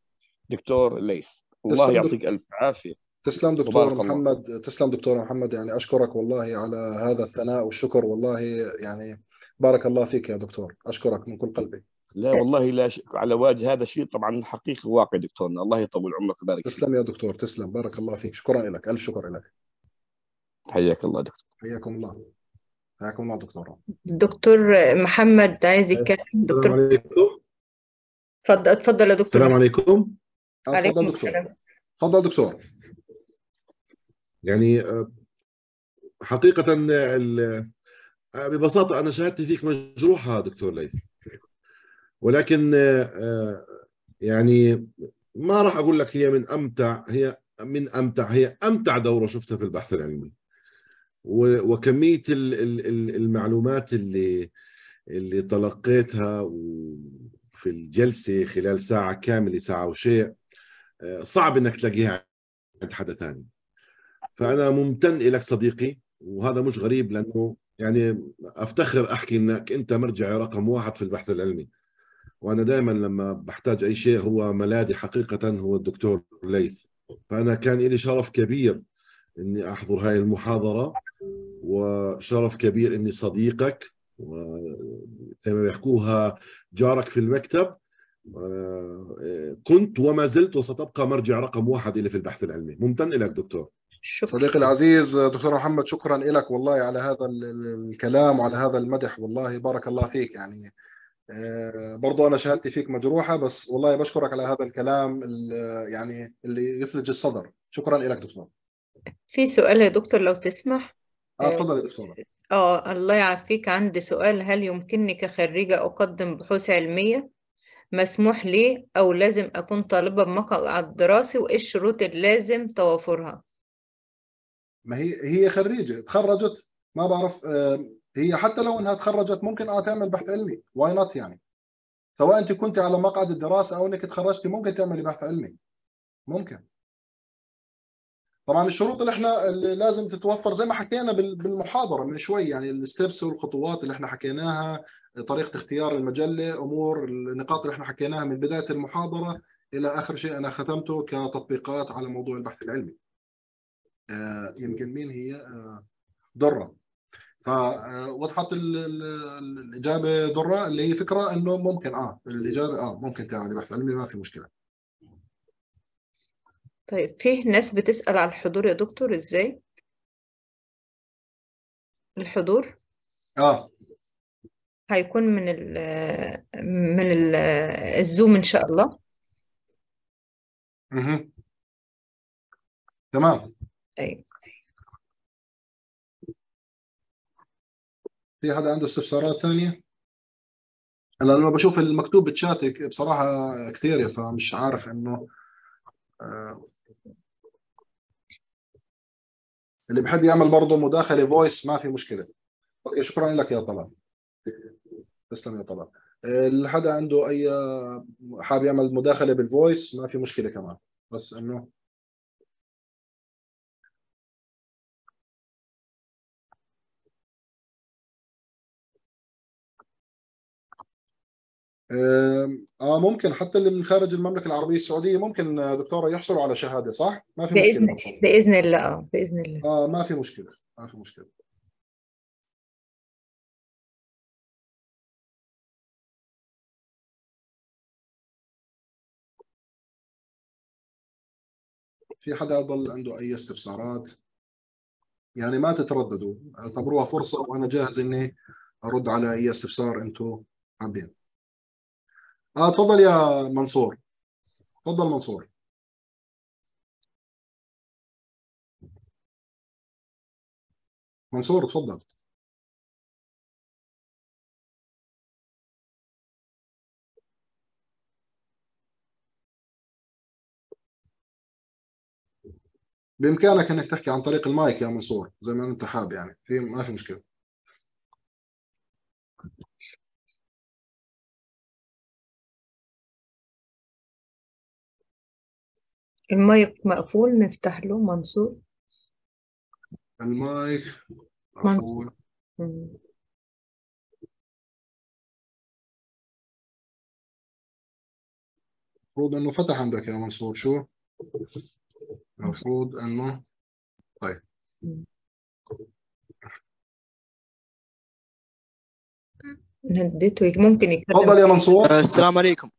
دكتور ليث الله يعطيك الف عافيه تسلم دكتور محمد الله. تسلم دكتور محمد يعني اشكرك والله على هذا الثناء والشكر والله يعني بارك الله فيك يا دكتور اشكرك من كل قلبي لا والله لا ش... على واجه هذا شيء طبعا حقيقي واقع دكتورنا الله يطول عمرك ويبارك تسلم يا دكتور تسلم بارك الله فيك شكرا لك الف شكر لك حياك الله دكتور حياكم الله حياكم الله دكتور دكتور محمد عايز يتكلم دكتور السلام عليكم تفضل تفضل يا دكتور السلام عليكم آه، تفضل دكتور تفضل دكتور يعني آه، حقيقة آه، ببساطة أنا شهادتي فيك مجروحة دكتور ليث ولكن يعني ما راح أقول لك هي من أمتع هي من أمتع هي أمتع دورة شفتها في البحث العلمي وكمية المعلومات اللي اللي تلقيتها في الجلسة خلال ساعة كاملة ساعة وشيء صعب انك تلاقيها عند حدا ثاني فانا ممتن لك صديقي وهذا مش غريب لانه يعني افتخر احكي انك انت مرجعي رقم واحد في البحث العلمي وانا دائما لما بحتاج اي شيء هو ملاذي حقيقه هو الدكتور ليث فانا كان لي شرف كبير اني احضر هاي المحاضره وشرف كبير اني صديقك وزي ما بيحكوها جارك في المكتب آه، آه، كنت وما زلت وستبقى مرجع رقم واحد إلي في البحث العلمي ممتن لك دكتور شكرا. صديقي العزيز دكتور محمد شكرا لك والله على هذا الكلام وعلى هذا المدح والله بارك الله فيك يعني آه، برضو أنا شهادتي فيك مجروحة بس والله بشكرك على هذا الكلام اللي يعني اللي يثلج الصدر شكرا لك دكتور في سؤال يا دكتور لو تسمح اه يا دكتور اه الله يعافيك عندي سؤال هل يمكنني كخريجة أقدم بحوث علمية؟ مسموح لي أو لازم أكون طالبة بمقعد دراسي وإيه الشروط اللي لازم توافرها ما هي هي خريجة تخرجت ما بعرف هي حتى لو انها تخرجت ممكن اه تعمل بحث علمي واي نوت يعني سواء انت كنت على مقعد الدراسه او انك تخرجتي ممكن تعملي بحث علمي ممكن طبعا الشروط اللي احنا اللي لازم تتوفر زي ما حكينا بالمحاضره من شوي يعني الستبس والخطوات اللي احنا حكيناها طريقه اختيار المجله امور النقاط اللي احنا حكيناها من بدايه المحاضره الى اخر شيء انا ختمته كتطبيقات على موضوع البحث العلمي آه يمكن مين هي آه دره فوضحت آه، الاجابه دره اللي هي فكره انه ممكن اه الاجابه اه ممكن تعمل بحث علمي ما في مشكله طيب فيه ناس بتسأل على الحضور يا دكتور ازاي الحضور اه هيكون من ال من ال الزوم ان شاء الله اها تمام أي. طيب. في حدا عنده استفسارات ثانيه؟ أنا لما بشوف المكتوب بتشاتك بصراحه كثيرة فمش عارف انه آه، اللي بحب يعمل برضه مداخله فويس ما في مشكله شكرا لك يا طلال تسلم يا طلال آه، اللي حدا عنده اي حاب يعمل مداخله بالفويس ما في مشكله كمان بس انه اه ممكن حتى اللي من خارج المملكه العربيه السعوديه ممكن آه، دكتوره يحصلوا على شهاده صح؟ ما في بإذن مشكله باذن الله اه باذن الله اه ما في مشكله ما في مشكله في حدا ضل عنده اي استفسارات يعني ما تترددوا اعتبروها فرصه وانا جاهز اني ارد على اي استفسار انتم حابين اه تفضل يا منصور تفضل منصور منصور تفضل بامكانك انك تحكي عن طريق المايك يا منصور زي ما انت حاب يعني في ما في مشكله المايك مقفول نفتح له منصور المايك مقفول المفروض انه فتح عندك يا منصور شو المفروض انه طيب نديته ممكن يكتب تفضل يا منصور السلام عليكم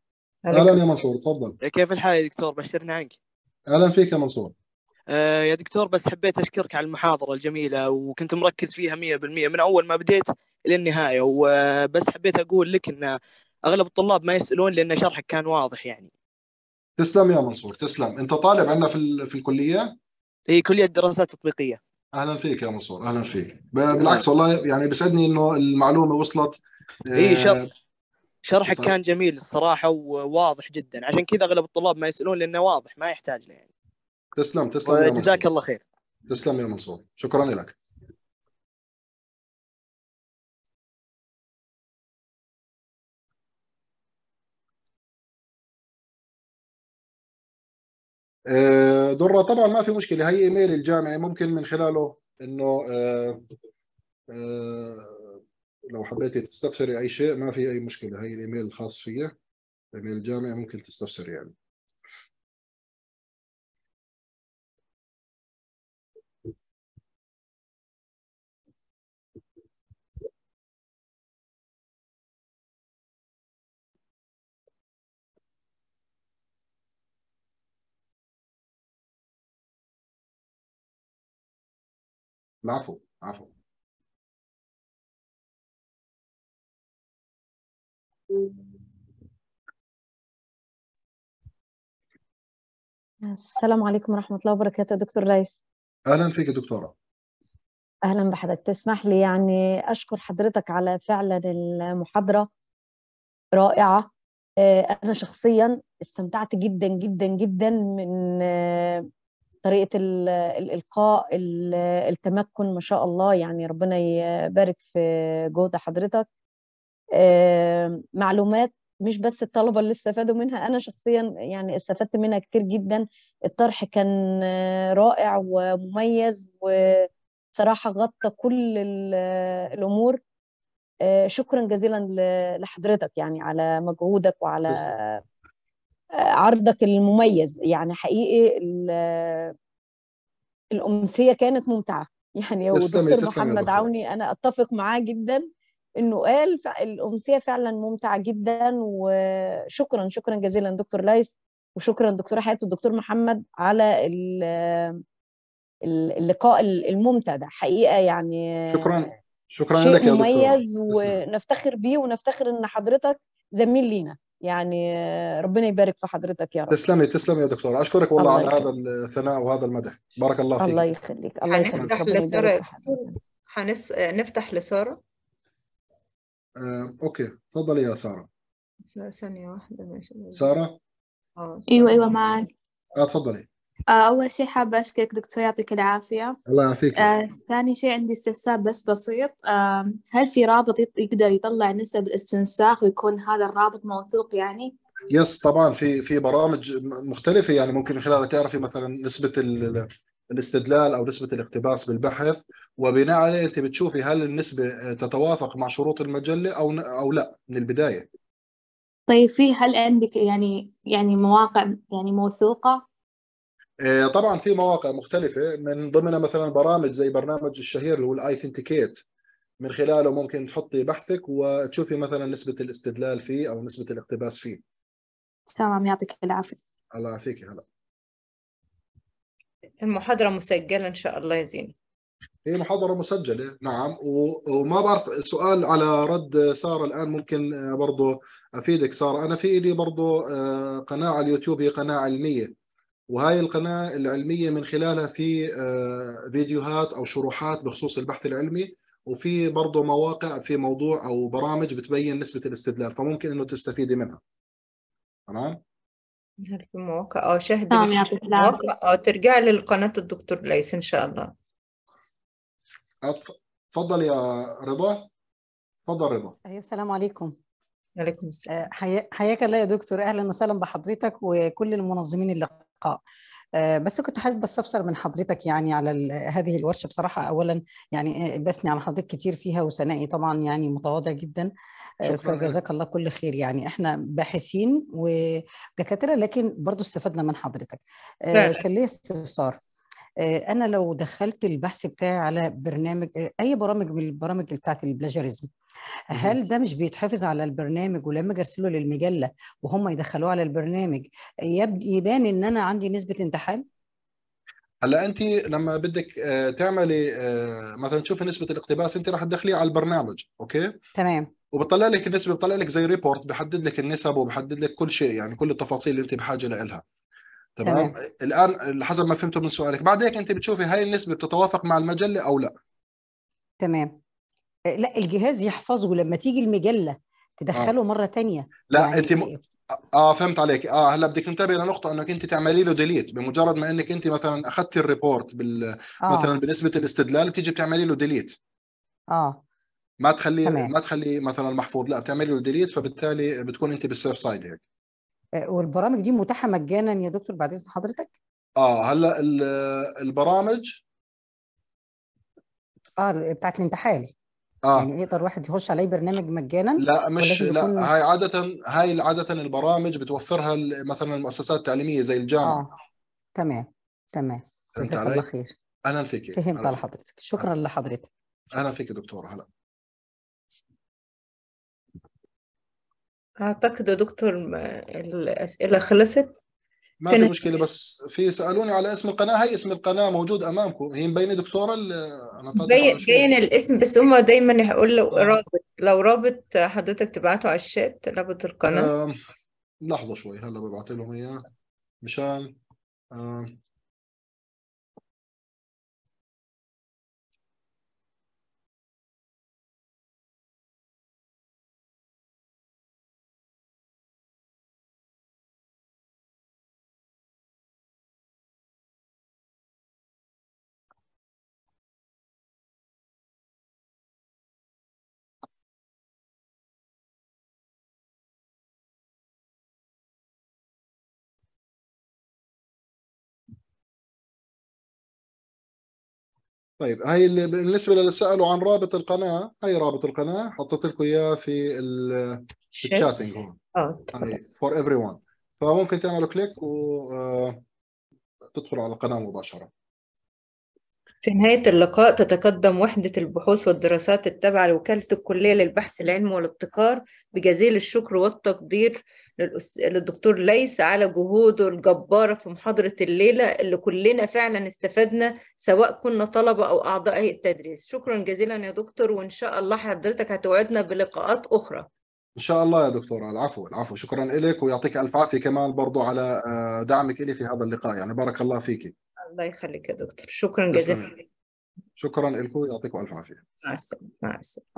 اهلا يا منصور تفضل كيف الحال يا دكتور بشرني عنك اهلا فيك يا منصور آه يا دكتور بس حبيت اشكرك على المحاضره الجميله وكنت مركز فيها 100% من اول ما بديت للنهايه وبس حبيت اقول لك ان اغلب الطلاب ما يسالون لان شرحك كان واضح يعني تسلم يا منصور تسلم انت طالب عندنا في في الكليه هي كليه الدراسات التطبيقيه اهلا فيك يا منصور اهلا فيك بالعكس والله يعني بيسعدني انه المعلومه وصلت اي شرح آه، شرحك طيب. كان جميل الصراحه وواضح جدا عشان كذا اغلب الطلاب ما يسالون لانه واضح ما يحتاج له يعني تسلم تسلم جزاك الله خير تسلم يا منصور شكرا لك آه، درة طبعا ما في مشكله هي ايميل الجامعي ممكن من خلاله انه آه، آه، لو حبيتي تستفسري اي شيء ما في اي مشكله هي الايميل الخاص فيا الايميل الجامعي ممكن تستفسري يعني العفو عفو السلام عليكم ورحمة الله وبركاته دكتور ليث أهلا فيك يا دكتورة أهلا بحضرتك تسمح لي يعني أشكر حضرتك على فعلا المحاضرة رائعة آه، أنا شخصيا استمتعت جدا جدا جدا من آه، طريقة الإلقاء التمكن ما شاء الله يعني ربنا يبارك في جهد حضرتك معلومات مش بس الطلبة اللي استفادوا منها أنا شخصيا يعني استفدت منها كتير جدا الطرح كان آه، رائع ومميز وصراحة غطى كل آه، الأمور آه، شكرا جزيلا لحضرتك يعني على مجهودك وعلى عرضك المميز يعني حقيقي الأمسية كانت ممتعة يعني ودكتور محمد عوني أنا أتفق معاه جدا انه قال الامسيه فعلا ممتعه جدا وشكرا شكرا جزيلا دكتور لايس وشكرا دكتوره حياته والدكتور محمد على اللقاء الممتع ده حقيقه يعني شكرا شكرا شيء لك يا دكتور مميز ونفتخر بيه ونفتخر ان حضرتك زميل لينا يعني ربنا يبارك في حضرتك يا رب تسلمي تسلمي يا دكتور اشكرك والله على هذا الثناء وهذا المدح بارك الله فيك الله يخليك الله يخليك هنفتح لساره هنفتح لساره آه، اوكي تفضلي يا ساره ثانية واحدة ماشي ساره آه، ايوه ايوه معك اه تفضلي آه، أول شيء حابة أشكرك دكتور يعطيك العافية الله يعافيك آه، ثاني شيء عندي استفسار بس بسيط آه، هل في رابط يقدر يطلع نسب الاستنساخ ويكون هذا الرابط موثوق يعني؟ يس طبعا في في برامج مختلفة يعني ممكن من خلالها تعرفي مثلا نسبة الاستدلال او نسبه الاقتباس بالبحث وبناء عليه انت بتشوفي هل النسبه آه، تتوافق مع شروط المجله او او لا من البدايه طيب في هل عندك يعني يعني مواقع يعني موثوقه آه، طبعا في مواقع مختلفه من ضمنها مثلا برامج زي برنامج الشهير اللي هو الايثنتيكيت من خلاله ممكن تحطي بحثك وتشوفي مثلا نسبه الاستدلال فيه او نسبه الاقتباس فيه تمام يعطيك العافيه الله يعافيك هلا المحاضرة مسجلة إن شاء الله يا زين هي إيه، محاضرة مسجلة نعم وما بعرف سؤال على رد سارة الآن ممكن آه، برضو أفيدك سارة أنا في لي برضو آه، قناة على اليوتيوب هي قناة علمية وهاي القناة العلمية من خلالها في آه، فيديوهات أو شروحات بخصوص البحث العلمي وفي برضو مواقع في موضوع أو برامج بتبين نسبة الاستدلال فممكن أنه تستفيدي منها تمام؟ نشر في مواقع أو آه، شاهد آه، مواقع أو آه، ترجع للقناة الدكتور ليس إن شاء الله اتفضل يا رضا اتفضل رضا أيوة السلام عليكم عليكم السلام حياك الله يا دكتور اهلا وسهلا بحضرتك وكل المنظمين اللقاء آه، بس كنت حابب استفسر من حضرتك يعني على هذه الورشه بصراحه اولا يعني آه، بسني على حضرتك كتير فيها وثنائي طبعا يعني متواضع جدا آه، فجزاك الله كل خير يعني احنا باحثين ودكاتره لكن برضو استفدنا من حضرتك كان ليا استفسار انا لو دخلت البحث بتاعي على برنامج اي برامج من البرامج بتاعت البلاجيريزم هل ده مش بيتحفظ على البرنامج ولما اجي ارسله للمجله وهم يدخلوه على البرنامج يبان ان انا عندي نسبه انتحال؟ هلا انت لما بدك آه، تعملي آه، مثلا تشوفي نسبه الاقتباس انت راح تدخليه على البرنامج اوكي تمام وبطلع لك النسبه بطلع لك زي ريبورت بحدد لك النسب وبحدد لك كل شيء يعني كل التفاصيل اللي انت بحاجه لها تمام؟, تمام الان حسب ما فهمته من سؤالك بعد هيك انت بتشوفي هاي النسبه بتتوافق مع المجله او لا تمام آه، لا الجهاز يحفظه لما تيجي المجله آه. تدخله آه. مره تانية لا يعني انت م... إيه؟ آه،, اه فهمت عليك اه هلا بدك تنتبه لنقطه انك انت تعملي له ديليت بمجرد ما انك انت مثلا اخذتي الريبورت بال... آه. مثلا بنسبه الاستدلال بتيجي بتعملي له ديليت اه ما تخليه تمام. ما تخليه مثلا محفوظ لا بتعملي له ديليت فبالتالي بتكون انت بالسيف سايد هيك والبرامج دي متاحه مجانا يا دكتور بعد اذن حضرتك اه هلا البرامج اه بتاعت الانتحال اه يعني يقدر واحد يخش على اي برنامج مجانا لا مش لا هاي عاده هاي عاده البرامج بتوفرها مثلا المؤسسات التعليميه زي الجامعه اه تمام تمام جزاك الله خير اهلا فيك فهمت على حضرتك شكرا أنا. لحضرتك اهلا فيك دكتوره هلا اعتقد يا دكتور الاسئله خلصت ما في مشكله بس في سالوني على اسم القناه هي اسم القناه موجود امامكم هي مبينه دكتوره انا باين باين الاسم بس هم دايما يقول لو آه. رابط لو رابط حضرتك تبعته على الشات رابط القناه آه، لحظه شوي هلا ببعث لهم اياه مشان آه. طيب هاي بالنسبه للي سالوا عن رابط القناه هاي رابط القناه حطيت لكم اياه في الشاتنج هون آه. هاي فور ايفري ون فممكن تعملوا كليك وتدخلوا آه، على القناه مباشره في نهاية اللقاء تتقدم وحدة البحوث والدراسات التابعة لوكالة الكلية للبحث العلمي والابتكار بجزيل الشكر والتقدير للدكتور ليس على جهوده الجبارة في محاضرة الليلة اللي كلنا فعلا استفدنا سواء كنا طلبة أو أعضاء هيئة التدريس شكرا جزيلا يا دكتور وإن شاء الله حضرتك هتوعدنا بلقاءات أخرى ان شاء الله يا دكتوره العفو العفو شكرا لك ويعطيك الف عافيه كمان برضو على آه، دعمك لي في هذا اللقاء يعني بارك الله فيك الله يخليك يا دكتور شكرا جزيلا شكرا لكم يعطيكم الف عافيه مع السلامه مع السلامه